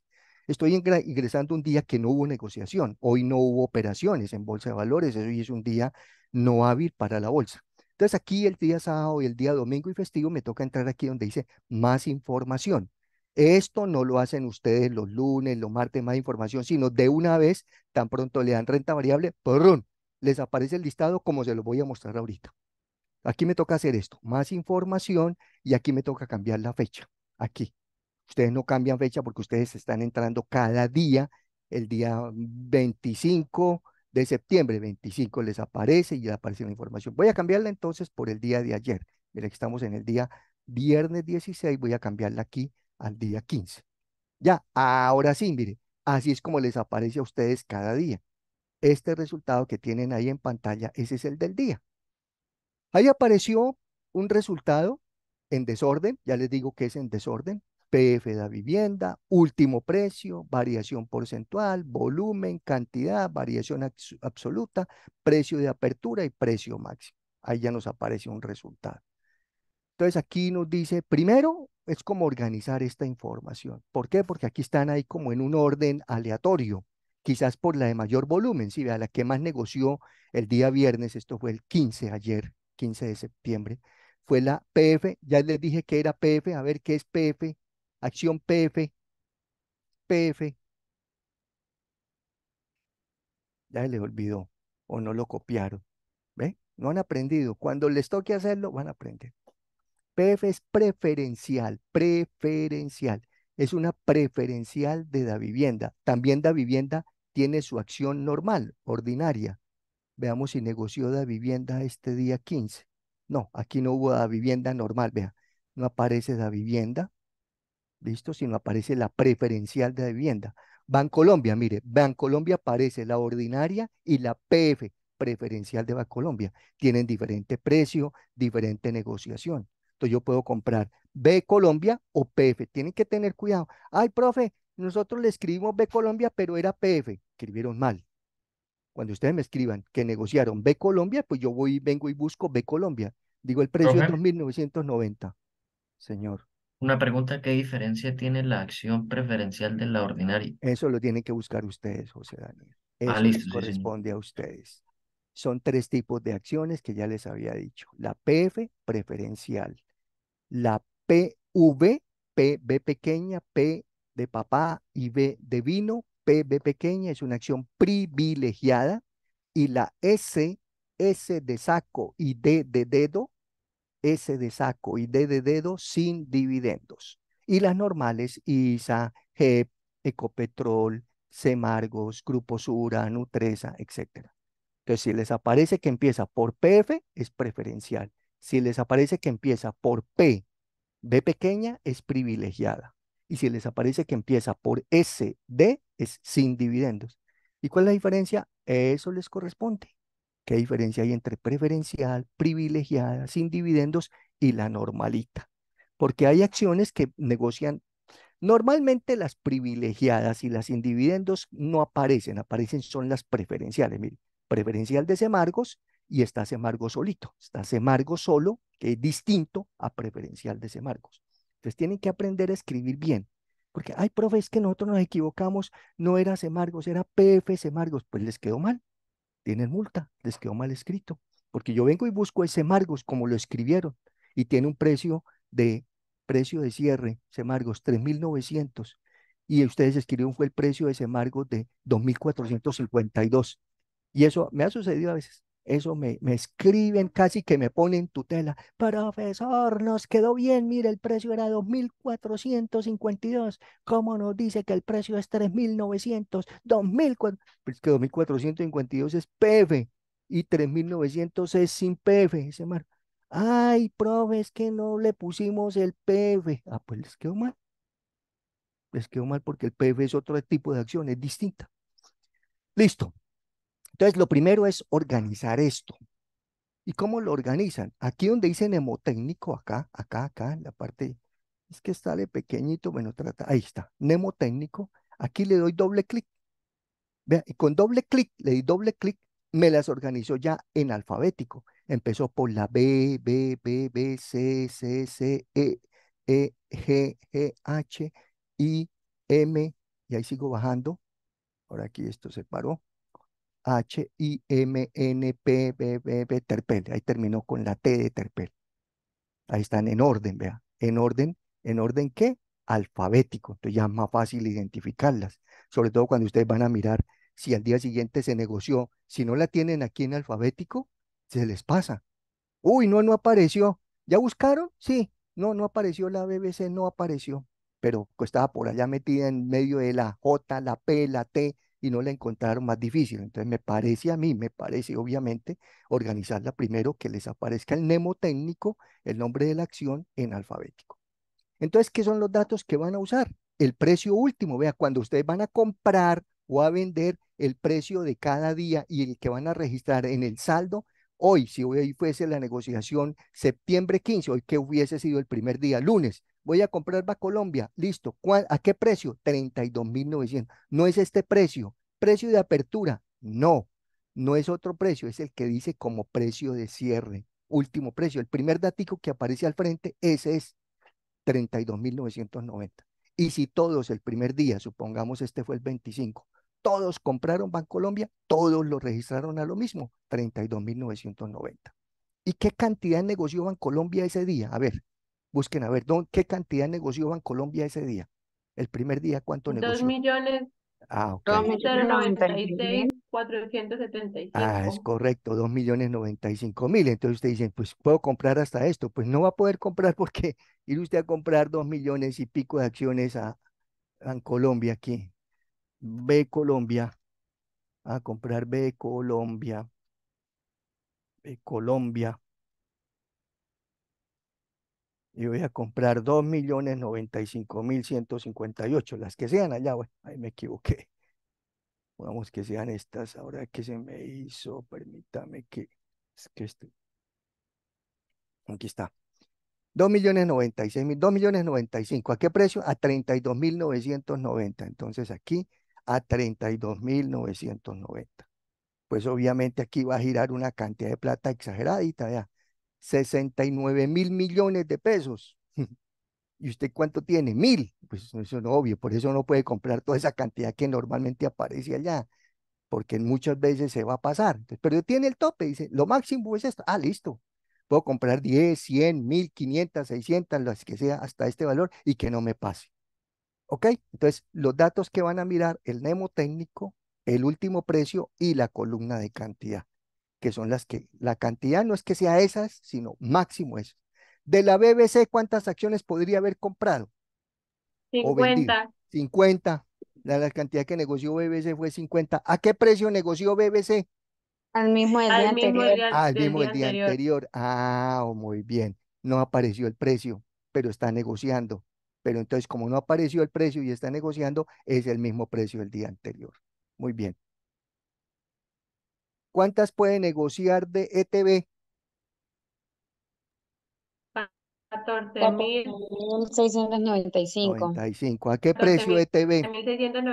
Estoy ingresando un día que no hubo negociación, hoy no hubo operaciones en bolsa de valores, hoy es un día no hábil para la bolsa. Entonces aquí el día sábado y el día domingo y festivo me toca entrar aquí donde dice más información. Esto no lo hacen ustedes los lunes, los martes, más información, sino de una vez, tan pronto le dan renta variable, ¡prum! les aparece el listado como se lo voy a mostrar ahorita. Aquí me toca hacer esto, más información y aquí me toca cambiar la fecha aquí. Ustedes no cambian fecha porque ustedes están entrando cada día, el día 25 de septiembre, 25 les aparece y ya aparece la información. Voy a cambiarla entonces por el día de ayer. Mira que estamos en el día viernes 16, voy a cambiarla aquí al día 15. Ya, ahora sí, mire, así es como les aparece a ustedes cada día. Este resultado que tienen ahí en pantalla, ese es el del día. Ahí apareció un resultado en desorden, ya les digo que es en desorden, PF de vivienda, último precio, variación porcentual, volumen, cantidad, variación absoluta, precio de apertura y precio máximo. Ahí ya nos aparece un resultado. Entonces aquí nos dice, primero es como organizar esta información. ¿Por qué? Porque aquí están ahí como en un orden aleatorio, quizás por la de mayor volumen. Si sí, vea, la que más negoció el día viernes, esto fue el 15 ayer, 15 de septiembre, fue la PF. Ya les dije que era PF. A ver, ¿qué es PF? Acción PF. PF. Ya se les olvidó o no lo copiaron. ¿Ve? No han aprendido. Cuando les toque hacerlo, van a aprender. PF es preferencial, preferencial. Es una preferencial de la vivienda. También la vivienda tiene su acción normal, ordinaria. Veamos si negoció la vivienda este día 15. No, aquí no hubo la vivienda normal, vea. No aparece la vivienda, ¿listo? Sino aparece la preferencial de la vivienda. Bancolombia, mire, Bancolombia aparece la ordinaria y la PF, preferencial de Bancolombia. Tienen diferente precio, diferente negociación. Entonces yo puedo comprar B Colombia o PF. Tienen que tener cuidado. Ay, profe, nosotros le escribimos B Colombia, pero era PF. Escribieron mal. Cuando ustedes me escriban que negociaron B Colombia, pues yo voy, vengo y busco B Colombia. Digo, el precio de es 2.990, señor. Una pregunta, ¿qué diferencia tiene la acción preferencial de la ordinaria? Eso lo tienen que buscar ustedes, José Daniel. Ah, Eso corresponde a ustedes. Son tres tipos de acciones que ya les había dicho. La PF preferencial, la PV, P, pequeña, P de papá y B de vino, PB pequeña es una acción privilegiada y la S, S de saco y D de dedo, S de saco y D de dedo sin dividendos. Y las normales, ISA, GEP, Ecopetrol, Semargos, Grupo Sura, Nutresa, etc. Entonces, si les aparece que empieza por PF, es preferencial. Si les aparece que empieza por P, B pequeña, es privilegiada. Y si les aparece que empieza por S, D, es sin dividendos. ¿Y cuál es la diferencia? Eso les corresponde. ¿Qué diferencia hay entre preferencial, privilegiada, sin dividendos y la normalita? Porque hay acciones que negocian. Normalmente las privilegiadas y las sin dividendos no aparecen, aparecen son las preferenciales. Miren, preferencial de Semargos y está Semargos solito. Está Semargos solo, que es distinto a preferencial de Semargos. Entonces tienen que aprender a escribir bien porque, ay, profe, es que nosotros nos equivocamos, no era Semargos, era PF Semargos. Pues les quedó mal, tienen multa, les quedó mal escrito. Porque yo vengo y busco ese Margos como lo escribieron y tiene un precio de precio de cierre, Semargos, 3.900. Y ustedes escribieron fue el precio de Semargos de 2.452. Y eso me ha sucedido a veces. Eso me, me escriben, casi que me ponen tutela. Profesor, nos quedó bien, Mira, el precio era 2.452. ¿Cómo nos dice que el precio es 3.900? 2.452. Es que 2.452 es PF y 3.900 es sin PF, ese mar. Ay, profes, es que no le pusimos el PF. Ah, pues les quedó mal. Les quedó mal porque el PF es otro tipo de acción, es distinta. Listo. Entonces, lo primero es organizar esto. ¿Y cómo lo organizan? Aquí donde dice mnemotécnico, acá, acá, acá, en la parte, es que sale pequeñito, bueno, trata, ahí está, mnemotécnico, aquí le doy doble clic. Vea, y con doble clic, le di doble clic, me las organizó ya en alfabético. Empezó por la B, B, B, B, C, C, C, E, E, G, G, H, I, M, y ahí sigo bajando. Ahora aquí esto se paró. H-I-M-N-P-B-B, b terpel. Ahí terminó con la T de terpel. Ahí están en orden, vea. En orden, ¿en orden qué? Alfabético. Entonces ya es más fácil identificarlas. Sobre todo cuando ustedes van a mirar si al día siguiente se negoció. Si no la tienen aquí en alfabético, se les pasa. Uy, no, no apareció. ¿Ya buscaron? Sí. No, no apareció la BBC, no apareció. Pero estaba por allá metida en medio de la J, la P, la T, y no la encontraron más difícil. Entonces me parece a mí, me parece obviamente organizarla primero que les aparezca el nemo técnico, el nombre de la acción en alfabético. Entonces, ¿qué son los datos que van a usar? El precio último, vea, cuando ustedes van a comprar o a vender el precio de cada día y el que van a registrar en el saldo, hoy, si hoy fuese la negociación septiembre 15, hoy que hubiese sido el primer día, lunes, voy a comprar va Colombia, listo, ¿a qué precio? 32.900. No es este precio, precio de apertura, no, no es otro precio, es el que dice como precio de cierre, último precio, el primer datico que aparece al frente, ese es 32.990. Y si todos el primer día, supongamos este fue el 25, todos compraron Bancolombia, todos lo registraron a lo mismo, 32.990. ¿Y qué cantidad negoció Bancolombia ese día? A ver, Busquen a ver, ¿qué cantidad negoció Bancolombia ese día? El primer día, ¿cuánto negoció? Dos millones. Ah, ok. cinco. Ah, es correcto, mil, Entonces usted dice, pues puedo comprar hasta esto. Pues no va a poder comprar porque ir usted a comprar dos millones y pico de acciones a, Bancolombia, Colombia aquí. B Colombia. A comprar B Colombia. B Colombia y voy a comprar 2.095.158, las que sean allá, bueno, ahí me equivoqué. Vamos que sean estas, ahora que se me hizo, permítame que, que estoy. Aquí está. 2 millones ¿A qué precio? A 32.990. Entonces aquí a 32.990. Pues obviamente aquí va a girar una cantidad de plata exageradita, ya. 69 mil millones de pesos. ¿Y usted cuánto tiene? Mil. Pues eso es obvio, por eso no puede comprar toda esa cantidad que normalmente aparece allá, porque muchas veces se va a pasar. pero tiene el tope, dice, lo máximo es esto. Ah, listo. Puedo comprar 10, 100, 1000, 500, 600, las que sea, hasta este valor y que no me pase. ¿Ok? Entonces, los datos que van a mirar, el nemo técnico, el último precio y la columna de cantidad que son las que la cantidad no es que sea esas, sino máximo eso. De la BBC, ¿cuántas acciones podría haber comprado? 50. 50. La, la, cantidad que negoció BBC fue 50. ¿A qué precio negoció BBC? Al mismo día, anterior. Al mismo día, anterior. Ah, oh, muy bien. No apareció el precio, pero está negociando. Pero entonces, como no apareció el precio y está negociando, es el mismo precio del día anterior. Muy bien. ¿Cuántas puede negociar de ETB? 14.695. ¿A qué precio ETB?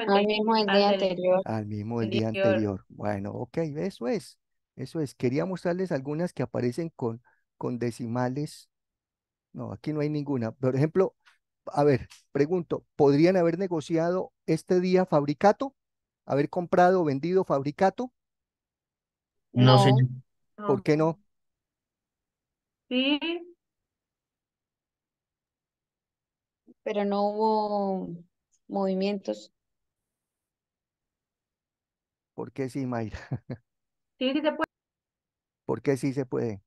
Al mismo del día anterior. Al mismo día anterior. Bueno, ok, eso es. Eso es. Quería mostrarles algunas que aparecen con, con decimales. No, aquí no hay ninguna. Por ejemplo, a ver, pregunto, ¿podrían haber negociado este día fabricato? ¿Haber comprado o vendido fabricato? No, señor. ¿Por qué no? Sí, pero no hubo movimientos. ¿Por qué sí, Mayra? sí, sí se puede. ¿Por qué sí se puede?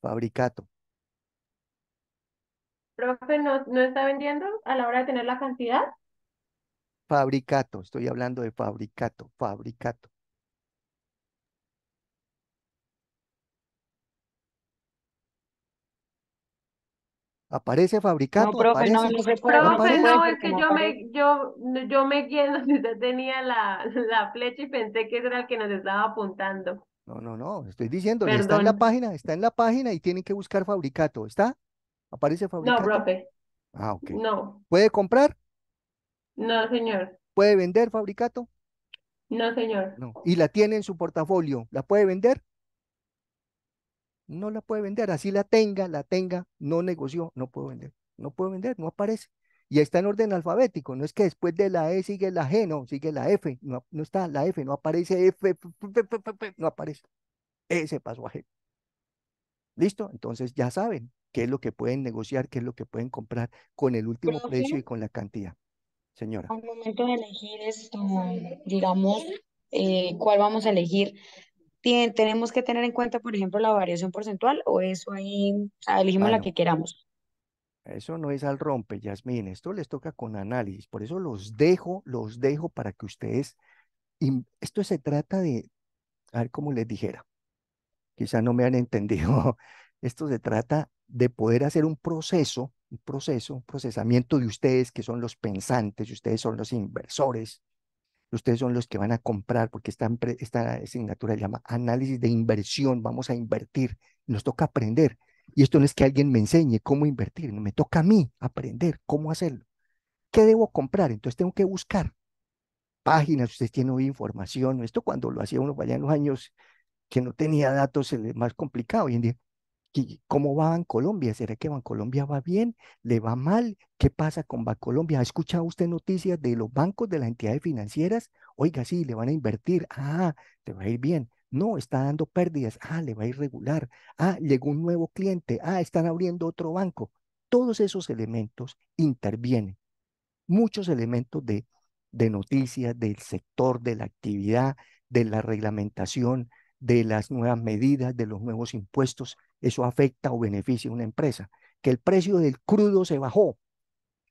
Fabricato. Profe, no está vendiendo a la hora de tener la cantidad? Fabricato. Estoy hablando de fabricato. Fabricato. Aparece Fabricato? No, profe, no, no, es que yo me, yo, yo me quedo usted tenía la, la flecha y pensé que era el que nos estaba apuntando. No, no, no, estoy diciendo, está en la página, está en la página y tienen que buscar fabricato, ¿está? ¿Aparece fabricato? No, Ah, ok. No. ¿Puede comprar? No, señor. ¿Puede vender fabricato? No, señor. No. ¿Y la tiene en su portafolio? ¿La puede vender? no la puede vender, así la tenga, la tenga, no negoció, no puedo vender, no puedo vender, no aparece. Y está en orden alfabético, no es que después de la E sigue la G, no, sigue la F, no, está la F, no aparece F, no aparece. Ese pasó a G. ¿Listo? Entonces ya saben qué es lo que pueden negociar, qué es lo que pueden comprar con el último precio y con la cantidad. Señora. Al momento de elegir esto, digamos, eh, cuál vamos a elegir, tenemos que tener en cuenta, por ejemplo, la variación porcentual o eso ahí elegimos ah, la que queramos. Eso no es al rompe, Yasmín. Esto les toca con análisis. Por eso los dejo, los dejo para que ustedes. Esto se trata de, a ver cómo les dijera. Quizá no me han entendido. Esto se trata de poder hacer un proceso, un proceso, un procesamiento de ustedes que son los pensantes, ustedes son los inversores, ustedes son los que van a comprar, porque esta, esta asignatura se llama análisis de inversión, vamos a invertir, nos toca aprender. Y esto no es que alguien me enseñe cómo invertir, me toca a mí aprender cómo hacerlo. ¿Qué debo comprar? Entonces tengo que buscar páginas, ustedes tienen información. Esto cuando lo hacía uno allá en los años que no tenía datos, es más complicado. Hoy en día ¿Cómo va Bancolombia? ¿Será que Bancolombia va bien? ¿Le va mal? ¿Qué pasa con Bancolombia? ¿Ha escuchado usted noticias de los bancos, de las entidades financieras? Oiga, sí, le van a invertir. Ah, te va a ir bien. No, está dando pérdidas. Ah, le va a ir regular. Ah, llegó un nuevo cliente. Ah, están abriendo otro banco. Todos esos elementos intervienen. Muchos elementos de noticias, del sector, de la actividad, de la reglamentación, de las nuevas medidas, de los nuevos impuestos eso afecta o beneficia a una empresa. Que el precio del crudo se bajó.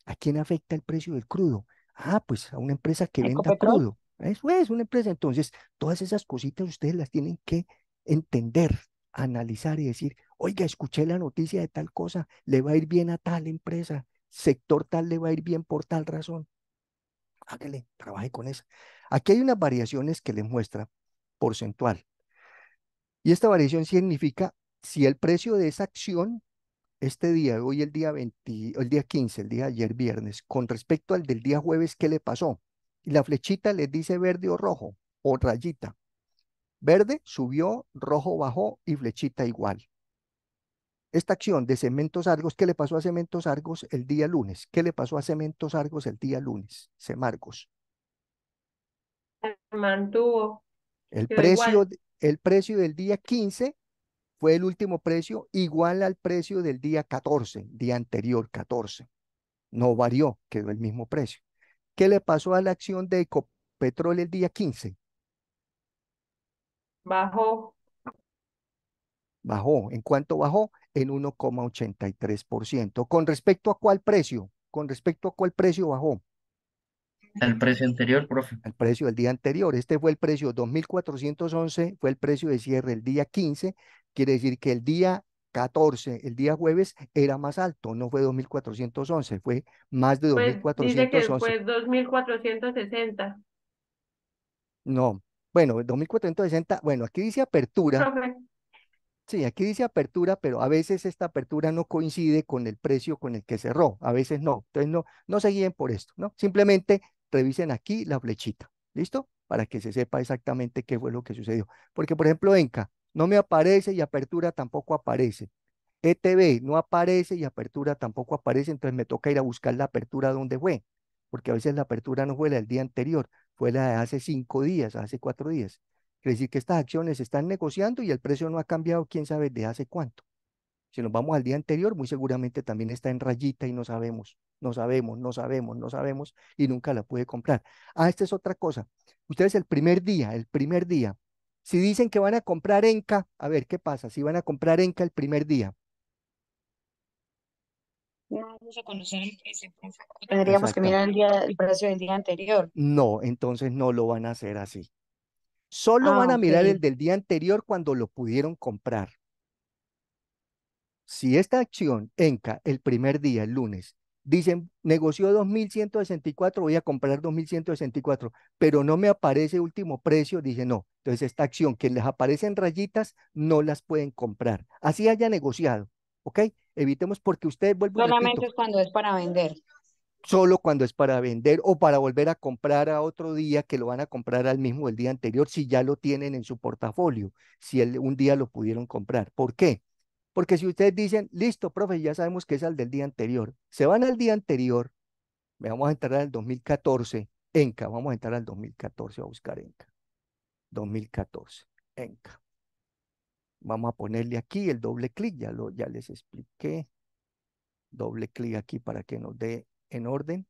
¿A quién afecta el precio del crudo? Ah, pues a una empresa que venda crudo. Eso es una empresa. Entonces, todas esas cositas ustedes las tienen que entender, analizar y decir, oiga, escuché la noticia de tal cosa, le va a ir bien a tal empresa, sector tal le va a ir bien por tal razón. Hágale, trabaje con eso. Aquí hay unas variaciones que les muestra porcentual. Y esta variación significa si el precio de esa acción este día, hoy el día 20, el día 15, el día ayer viernes, con respecto al del día jueves, ¿qué le pasó? Y la flechita les dice verde o rojo o rayita. Verde subió, rojo bajó y flechita igual. Esta acción de Cementos Argos, ¿qué le pasó a Cementos Argos el día lunes? ¿Qué le pasó a Cementos Argos el día lunes? Semargos. Mantuvo. El precio, el precio del día 15 fue el último precio igual al precio del día 14, día anterior 14. No varió, quedó el mismo precio. ¿Qué le pasó a la acción de Ecopetrol el día 15? Bajó. Bajó. ¿En cuánto bajó? En 1,83%. ¿Con respecto a cuál precio? ¿Con respecto a cuál precio bajó? Al precio anterior, profe. El precio del día anterior. Este fue el precio 2411, fue el precio de cierre el día 15. Quiere decir que el día 14, el día jueves, era más alto, no fue 2411, fue más de pues Dice que fue 2460. No, bueno, 2460, bueno, aquí dice apertura. Sí, aquí dice apertura, pero a veces esta apertura no coincide con el precio con el que cerró, a veces no. Entonces no, no se guíen por esto, ¿no? Simplemente revisen aquí la flechita, ¿listo? Para que se sepa exactamente qué fue lo que sucedió. Porque, por ejemplo, ENCA no me aparece y apertura tampoco aparece. ETB no aparece y apertura tampoco aparece, entonces me toca ir a buscar la apertura donde fue, porque a veces la apertura no fue la del día anterior, fue la de hace cinco días, hace cuatro días. Quiere decir que estas acciones se están negociando y el precio no ha cambiado, quién sabe de hace cuánto. Si nos vamos al día anterior, muy seguramente también está en rayita y no sabemos, no sabemos, no sabemos, no sabemos y nunca la pude comprar. Ah, esta es otra cosa. Ustedes el primer día, el primer día, si dicen que van a comprar Enca, a ver qué pasa, si van a comprar Enca el primer día. No vamos a conocer el precio. Tendríamos que mirar el, precio del día anterior. No, entonces no lo van a hacer así. Solo van ah, a mirar el del día anterior cuando lo pudieron comprar si esta acción, ENCA, el primer día, el lunes, dicen, negoció 2.164, voy a comprar 2.164, pero no me aparece último precio, dice no. Entonces esta acción que les aparece en rayitas, no las pueden comprar. Así haya negociado, ¿ok? Evitemos porque usted vuelven. Solamente es cuando es para vender. Solo cuando es para vender o para volver a comprar a otro día que lo van a comprar al mismo del día anterior si ya lo tienen en su portafolio, si un día lo pudieron comprar. ¿Por qué? Porque si ustedes dicen, listo, profe, ya sabemos que es al del día anterior, se van al día anterior, vamos a entrar al 2014, ENCA, vamos a entrar al 2014 a buscar ENCA. 2014, ENCA. Vamos a ponerle aquí el doble clic, ya, lo, ya les expliqué. Doble clic aquí para que nos dé en orden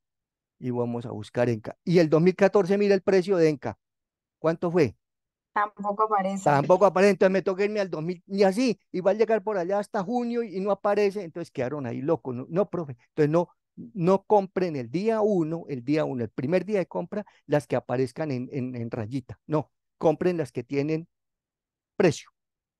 y vamos a buscar ENCA. Y el 2014, mira el precio de ENCA. ¿Cuánto fue? Tampoco aparece. Tampoco aparece, entonces me toca irme al 2000 ni así, y va a llegar por allá hasta junio y, no aparece, entonces quedaron ahí locos, no, profe, entonces no, no compren el día uno, el día uno, el primer día de compra, las que aparezcan en, en rayita, no, compren las que tienen precio,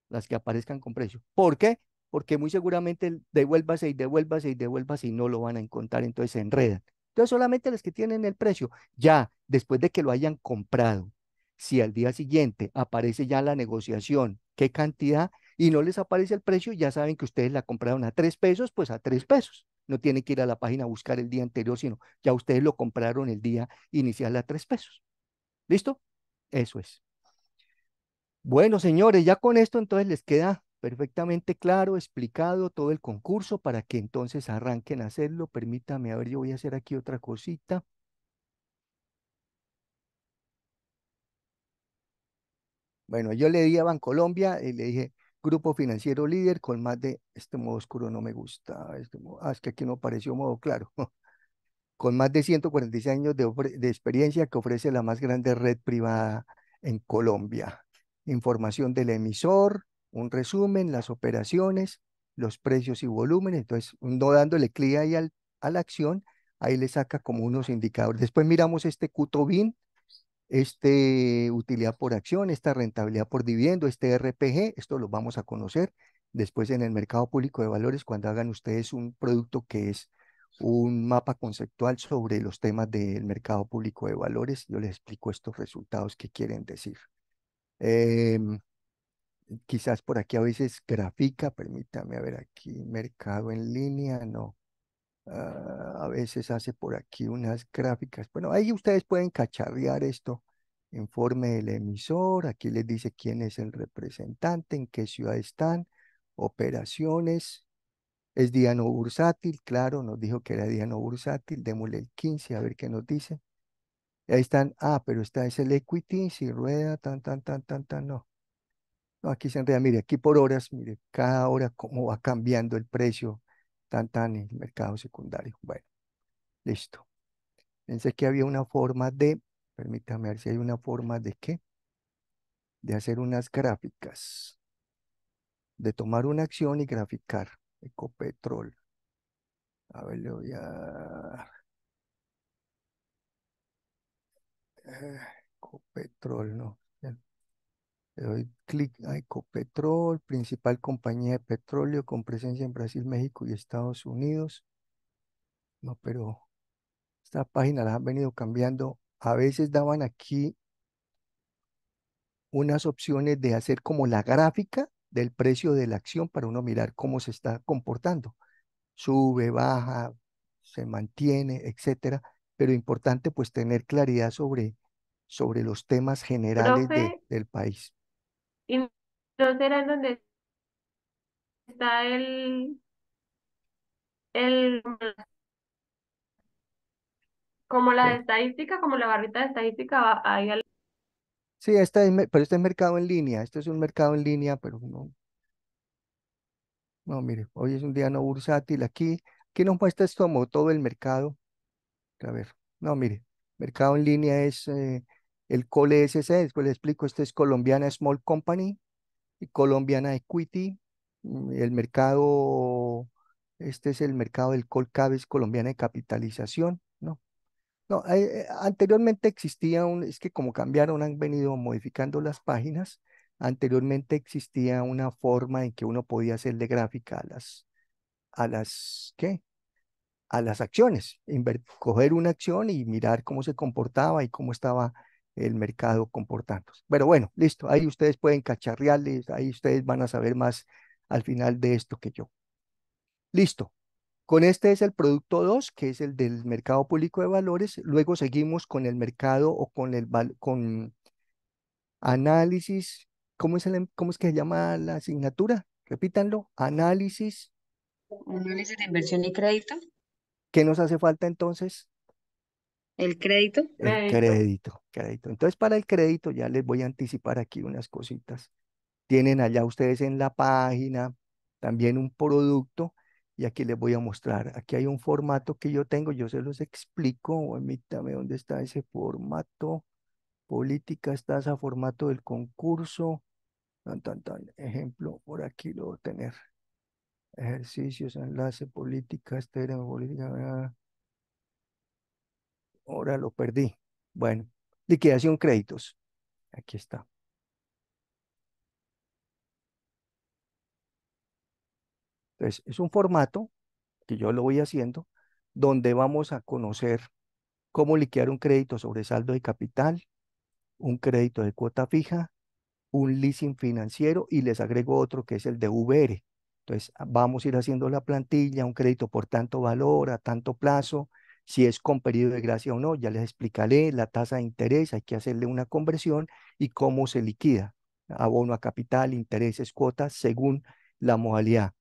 las que aparezcan con precio. ¿Por qué? Porque muy seguramente devuélvase y devuélvase y devuélvase y no lo van a encontrar, entonces se enredan. Entonces solamente las que tienen el precio, ya después de que lo hayan comprado, si al día siguiente aparece ya la negociación, qué cantidad, y no les aparece el precio, ya saben que ustedes la compraron a tres pesos, pues a tres pesos. No tienen que ir a la página a buscar el día anterior, sino ya ustedes lo compraron el día inicial a tres pesos. ¿Listo? Eso es. Bueno, señores, ya con esto entonces les queda perfectamente claro, explicado todo el concurso para que entonces arranquen a hacerlo. Permítame, a ver, yo voy a hacer aquí otra cosita. Bueno, yo le di a Bancolombia y le dije, grupo financiero líder con más de, este modo oscuro no me gusta, este modo, ah, es que aquí no apareció modo claro, con más de 146 años de, de experiencia que ofrece la más grande red privada en Colombia. Información del emisor, un resumen, las operaciones, los precios y volúmenes. Entonces, no dándole clic ahí al, a la acción, ahí le saca como unos indicadores. Después miramos este CUTOBIN este utilidad por acción, esta rentabilidad por dividendo, este RPG, esto lo vamos a conocer después en el mercado público de valores cuando hagan ustedes un producto que es un mapa conceptual sobre los temas del mercado público de valores. Yo les explico estos resultados que quieren decir. Em, quizás por aquí a veces grafica, permítame a ver aquí, mercado en línea, no. Ah, a veces hace por aquí unas gráficas. Bueno, ahí ustedes pueden cacharrear esto. Informe del emisor. Aquí les dice quién es el representante, en qué ciudad están, operaciones. Es día no bursátil, claro, nos dijo que era día no bursátil. Démosle el 15 a ver qué nos dice. Ahí están, ah, pero está es el equity, si rueda, tan, tan, tan, tan, tan, no. No, aquí se enreda, mire, aquí por horas, mire, cada hora cómo va cambiando el precio Tan, tan, el mercado secundario. Bueno, listo. Pensé que había una forma de, permítame ver si hay una forma de qué, de hacer unas gráficas, de tomar una acción y graficar. Ecopetrol. A ver, le voy a... Ah, Ecopetrol, no. Le doy clic a Ecopetrol, principal compañía de petróleo con presencia en Brasil, México y Estados Unidos. No, pero esta página la han venido cambiando. A veces daban aquí unas opciones de hacer como la gráfica del precio de la acción para uno mirar cómo se está comportando. Sube, baja, se mantiene, etcétera. Pero importante pues tener claridad sobre, sobre los temas generales del país. ¿Y no será en donde está el, el, como la de estadística, como la barrita de estadística ahí Sí, pero este es mercado en línea, esto es un mercado en línea, pero no. No, mire, hoy es un día no bursátil aquí. ¿Qué nos muestra esto? como todo el mercado? A ver, no, mire, mercado en línea es eh, el Cole SC, después les explico, este es Colombiana Small Company, y Colombiana Equity, mm, el mercado, este es el mercado del Cabez colombiana de capitalización, ¿no? No, eh, anteriormente existía un, es que como cambiaron, han venido modificando las páginas, anteriormente existía una forma en que uno podía hacerle gráfica a las, a las, ¿qué? A las acciones, coger una acción y mirar cómo se comportaba y cómo estaba el mercado comportándose. Pero bueno, listo, ahí ustedes pueden cacharrearles, ahí ustedes van a saber más al final de esto que yo. Listo. Con este es el producto 2, que es el del mercado público de valores. Luego seguimos con el mercado o con el con análisis. ¿Cómo es, em, ¿Cómo es que se llama la asignatura? Repítanlo. Análisis. Análisis de inversión y crédito. ¿Qué nos hace falta entonces? ¿El crédito? El crédito. crédito, Entonces, para el crédito ya les voy a anticipar aquí unas cositas. Tienen allá ustedes en la página también un producto y aquí les voy a mostrar. Aquí hay un formato que yo tengo, yo se los explico. emítame, dónde está ese formato. Políticas, tasa, formato del concurso. Tan, tan, Ejemplo, por aquí lo voy a tener. Ejercicios, enlace, políticas, términos, política. Ahora lo perdí. Bueno, liquidación créditos. Aquí está. Entonces, es un formato que yo lo voy haciendo, donde vamos a conocer cómo liquidar un crédito sobre saldo de capital, un crédito de cuota fija, un leasing financiero y les agrego otro que es el de VR. Entonces, vamos a ir haciendo la plantilla, un crédito por tanto valor, a tanto plazo, si es con periodo de gracia o no, ya les explicaré la tasa de interés, hay que hacerle una conversión y cómo se liquida, abono a capital, intereses, cuotas, según la modalidad.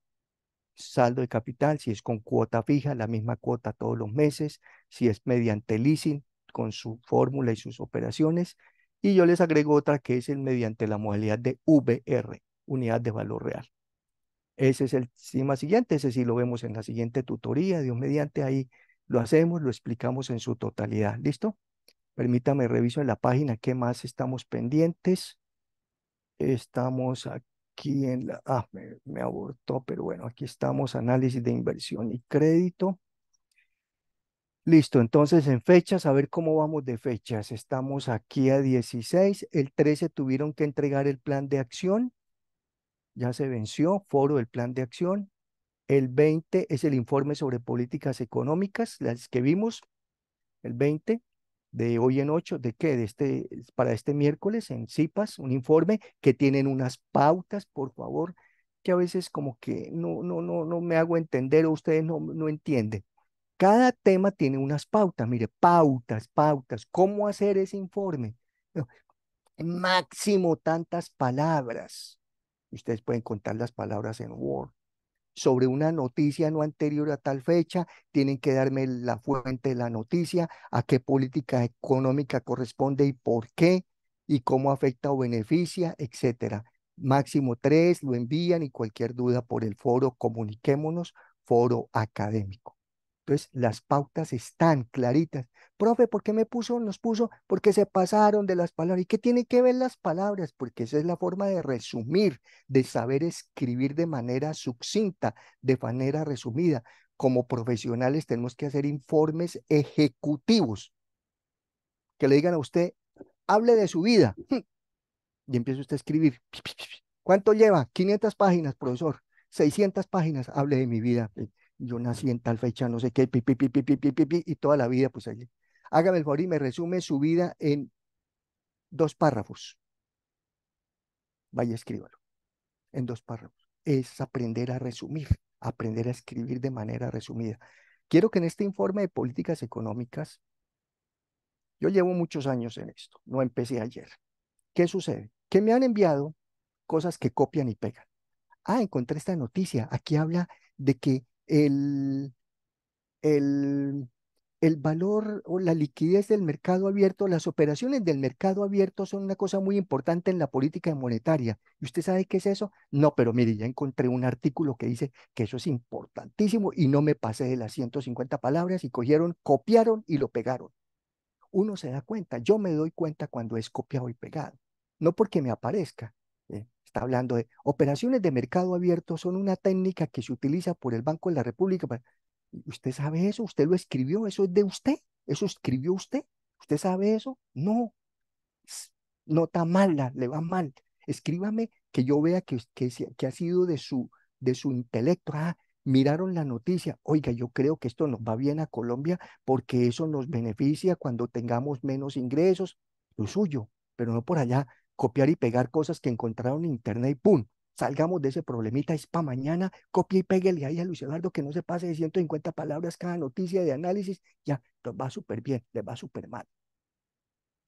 Saldo de capital, si es con cuota fija, la misma cuota todos los meses, si es mediante leasing, con su fórmula y sus operaciones. Y yo les agrego otra que es el mediante la modalidad de VR, unidad de valor real. Ese es el tema siguiente, ese sí lo vemos en la siguiente tutoría, Dios mediante ahí lo hacemos, lo explicamos en su totalidad. ¿Listo? Permítame, reviso en la página qué más estamos pendientes. Estamos aquí en la... Ah, me, me abortó, pero bueno, aquí estamos, análisis de inversión y crédito. Listo, entonces en fechas, a ver cómo vamos de fechas. Estamos aquí a 16, el 13 tuvieron que entregar el plan de acción, ya se venció, foro del plan de acción, el 20 es el informe sobre políticas económicas, las que vimos, el 20 de hoy en 8, ¿de qué? De este, para este miércoles en CIPAS, un informe que tienen unas pautas, por favor, que a veces como que no, no, no, no me hago entender o ustedes no, no entienden. Cada tema tiene unas pautas, mire, pautas, pautas, cómo hacer ese informe. Máximo tantas palabras. Ustedes pueden contar las palabras en Word, sobre una noticia no anterior a tal fecha, tienen que darme la fuente de la noticia, a qué política económica corresponde y por qué, y cómo afecta o beneficia, etcétera. Máximo tres, lo envían y cualquier duda por el foro, comuniquémonos, foro académico. Entonces, las pautas están claritas. Profe, ¿por qué me puso? Nos puso porque se pasaron de las palabras. ¿Y qué tiene que ver las palabras? Porque esa es la forma de resumir, de saber escribir de manera sucinta, de manera resumida. Como profesionales tenemos que hacer informes ejecutivos que le digan a usted, hable de su vida. Y empieza usted a escribir. ¿Cuánto lleva? 500 páginas, profesor. 600 páginas, hable de mi vida yo nací en tal fecha, no sé qué, y toda la vida, pues allí. Hágame el favor y me resume su vida en dos párrafos. Vaya, escríbalo. En dos párrafos. Es aprender a resumir, aprender a escribir de manera resumida. Quiero que en este informe de políticas económicas, yo llevo muchos años en esto, no empecé ayer. ¿Qué sucede? Que me han enviado cosas que copian y pegan. Ah, encontré esta noticia. Aquí habla de que el, valor o la liquidez del mercado abierto, las operaciones del mercado abierto son una cosa muy importante en la política monetaria. ¿Y usted sabe qué es eso? No, pero mire, ya encontré un artículo que dice que eso es importantísimo y no me pasé de las 150 palabras y cogieron, copiaron y lo pegaron. Uno se da cuenta, yo me doy cuenta cuando es copiado y pegado, no porque me aparezca, eh, está hablando de operaciones de mercado abierto son una técnica que se utiliza por el Banco de la República. ¿Usted sabe eso? ¿Usted lo escribió? ¿Eso es de usted? ¿Eso escribió usted? ¿Usted sabe eso? No. Nota mala, le va mal. Escríbame que yo vea que, que, ha sido de su, de su intelecto. Ah, miraron la noticia, oiga, yo creo que esto nos va bien a Colombia porque eso nos beneficia cuando tengamos menos ingresos, lo suyo, pero no por allá copiar y pegar cosas que encontraron en internet y ¡pum! Salgamos de ese problemita, es para mañana, copia y pégale ahí a Luis Eduardo que no se pase de 150 palabras cada noticia de análisis, ya, nos va súper bien, le va súper mal.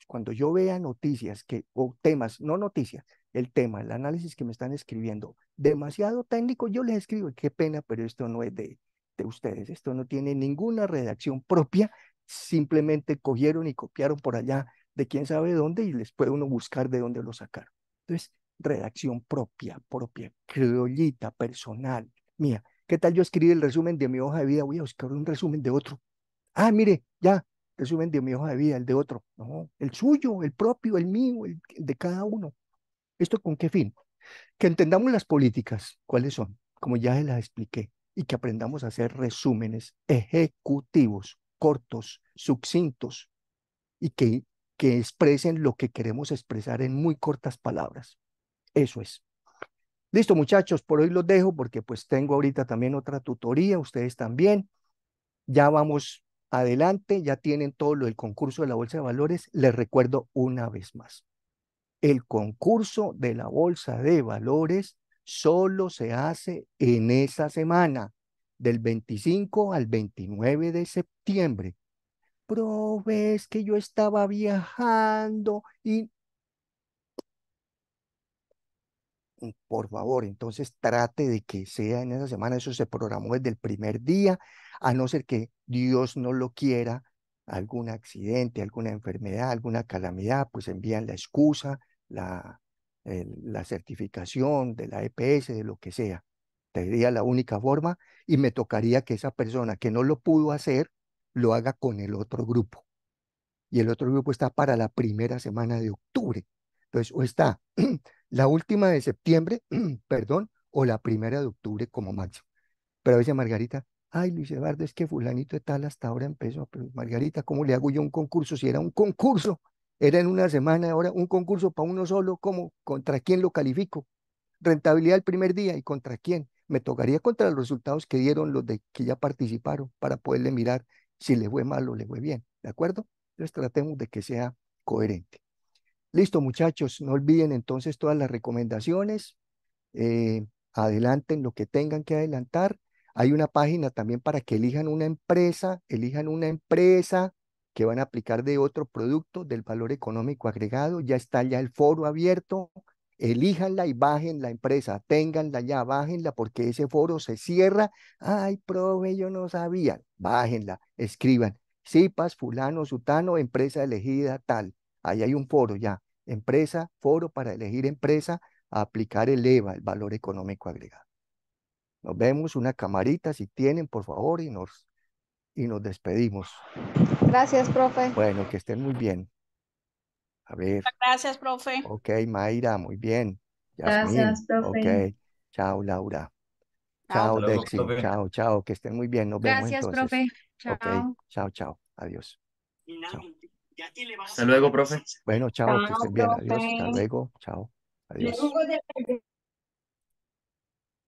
Cuando yo vea noticias que, o temas, no noticias, el tema, el análisis que me están escribiendo, demasiado técnico, yo les escribo, qué pena, pero esto no es de, de ustedes, esto no tiene ninguna redacción propia, simplemente cogieron y copiaron por allá de quién sabe dónde y les puede uno buscar de dónde lo sacar. Entonces, redacción propia, propia, criollita, personal, mía. ¿Qué tal yo escribí el resumen de mi hoja de vida? Voy a buscar un resumen de otro. Ah, mire, ya, resumen de mi hoja de vida, el de otro. No, el suyo, el propio, el mío, el, de cada uno. ¿Esto con qué fin? Que entendamos las políticas, cuáles son, como ya se las expliqué, y que aprendamos a hacer resúmenes ejecutivos, cortos, sucintos, y que que expresen lo que queremos expresar en muy cortas palabras. Eso es. Listo, muchachos, por hoy los dejo porque pues tengo ahorita también otra tutoría, ustedes también. Ya vamos adelante, ya tienen todo lo del concurso de la Bolsa de Valores. Les recuerdo una vez más, el concurso de la Bolsa de Valores solo se hace en esa semana, del 25 al 29 de septiembre. Proves que yo estaba viajando y... Mm, por favor, entonces trate de que sea en esa semana, eso se programó desde el primer día, a no ser que Dios no lo quiera, algún accidente, alguna enfermedad, alguna calamidad, pues envían la excusa, la, la certificación de la EPS, de lo que sea. diría la única forma y me tocaría que esa persona que no lo pudo hacer lo haga con el otro grupo. Y el otro grupo está para la primera semana de octubre. Entonces, o está la última de septiembre, perdón, o la primera de octubre como máximo. Pero dice Margarita, ay Luis Eduardo, es que fulanito de tal hasta ahora empezó, pero Margarita, ¿cómo le hago yo un concurso? Si era un concurso, era en una semana, ahora un concurso para uno solo, ¿cómo? ¿Contra quién lo califico? Rentabilidad el primer día y contra quién? Me tocaría contra los resultados que dieron los de que ya participaron para poderle mirar si le fue mal o le fue bien, ¿de acuerdo? Entonces tratemos de que sea coherente. Listo, muchachos, no olviden entonces todas las recomendaciones, eh, adelanten lo que tengan que adelantar. Hay una página también para que elijan una empresa, elijan una empresa que van a aplicar de otro producto del valor económico agregado. Ya está ya el foro abierto Elíjanla y bajen la empresa, ténganla ya, bájenla porque ese foro se cierra. Ay, profe, yo no sabía. Bájenla, escriban. Cipas, fulano, sutano, empresa elegida tal. Ahí hay un foro ya. Empresa, foro para elegir empresa, aplicar el EVA, el valor económico agregado. Nos vemos, una camarita si tienen, por favor, y nos, y nos despedimos. Gracias, profe. Bueno, que estén muy bien. A ver. Gracias, profe. Ok, Mayra, muy bien. Gracias, profe. Ok. Chao, Laura. Chao, Dexi. Chao, chao. Que estén muy bien. Nos Gracias, vemos entonces. profe. Chao. Okay. Chao, chao. Adiós. Hasta luego, profe. Bueno, chao, que estén bien. Adiós. Hasta luego. Chao. Adiós.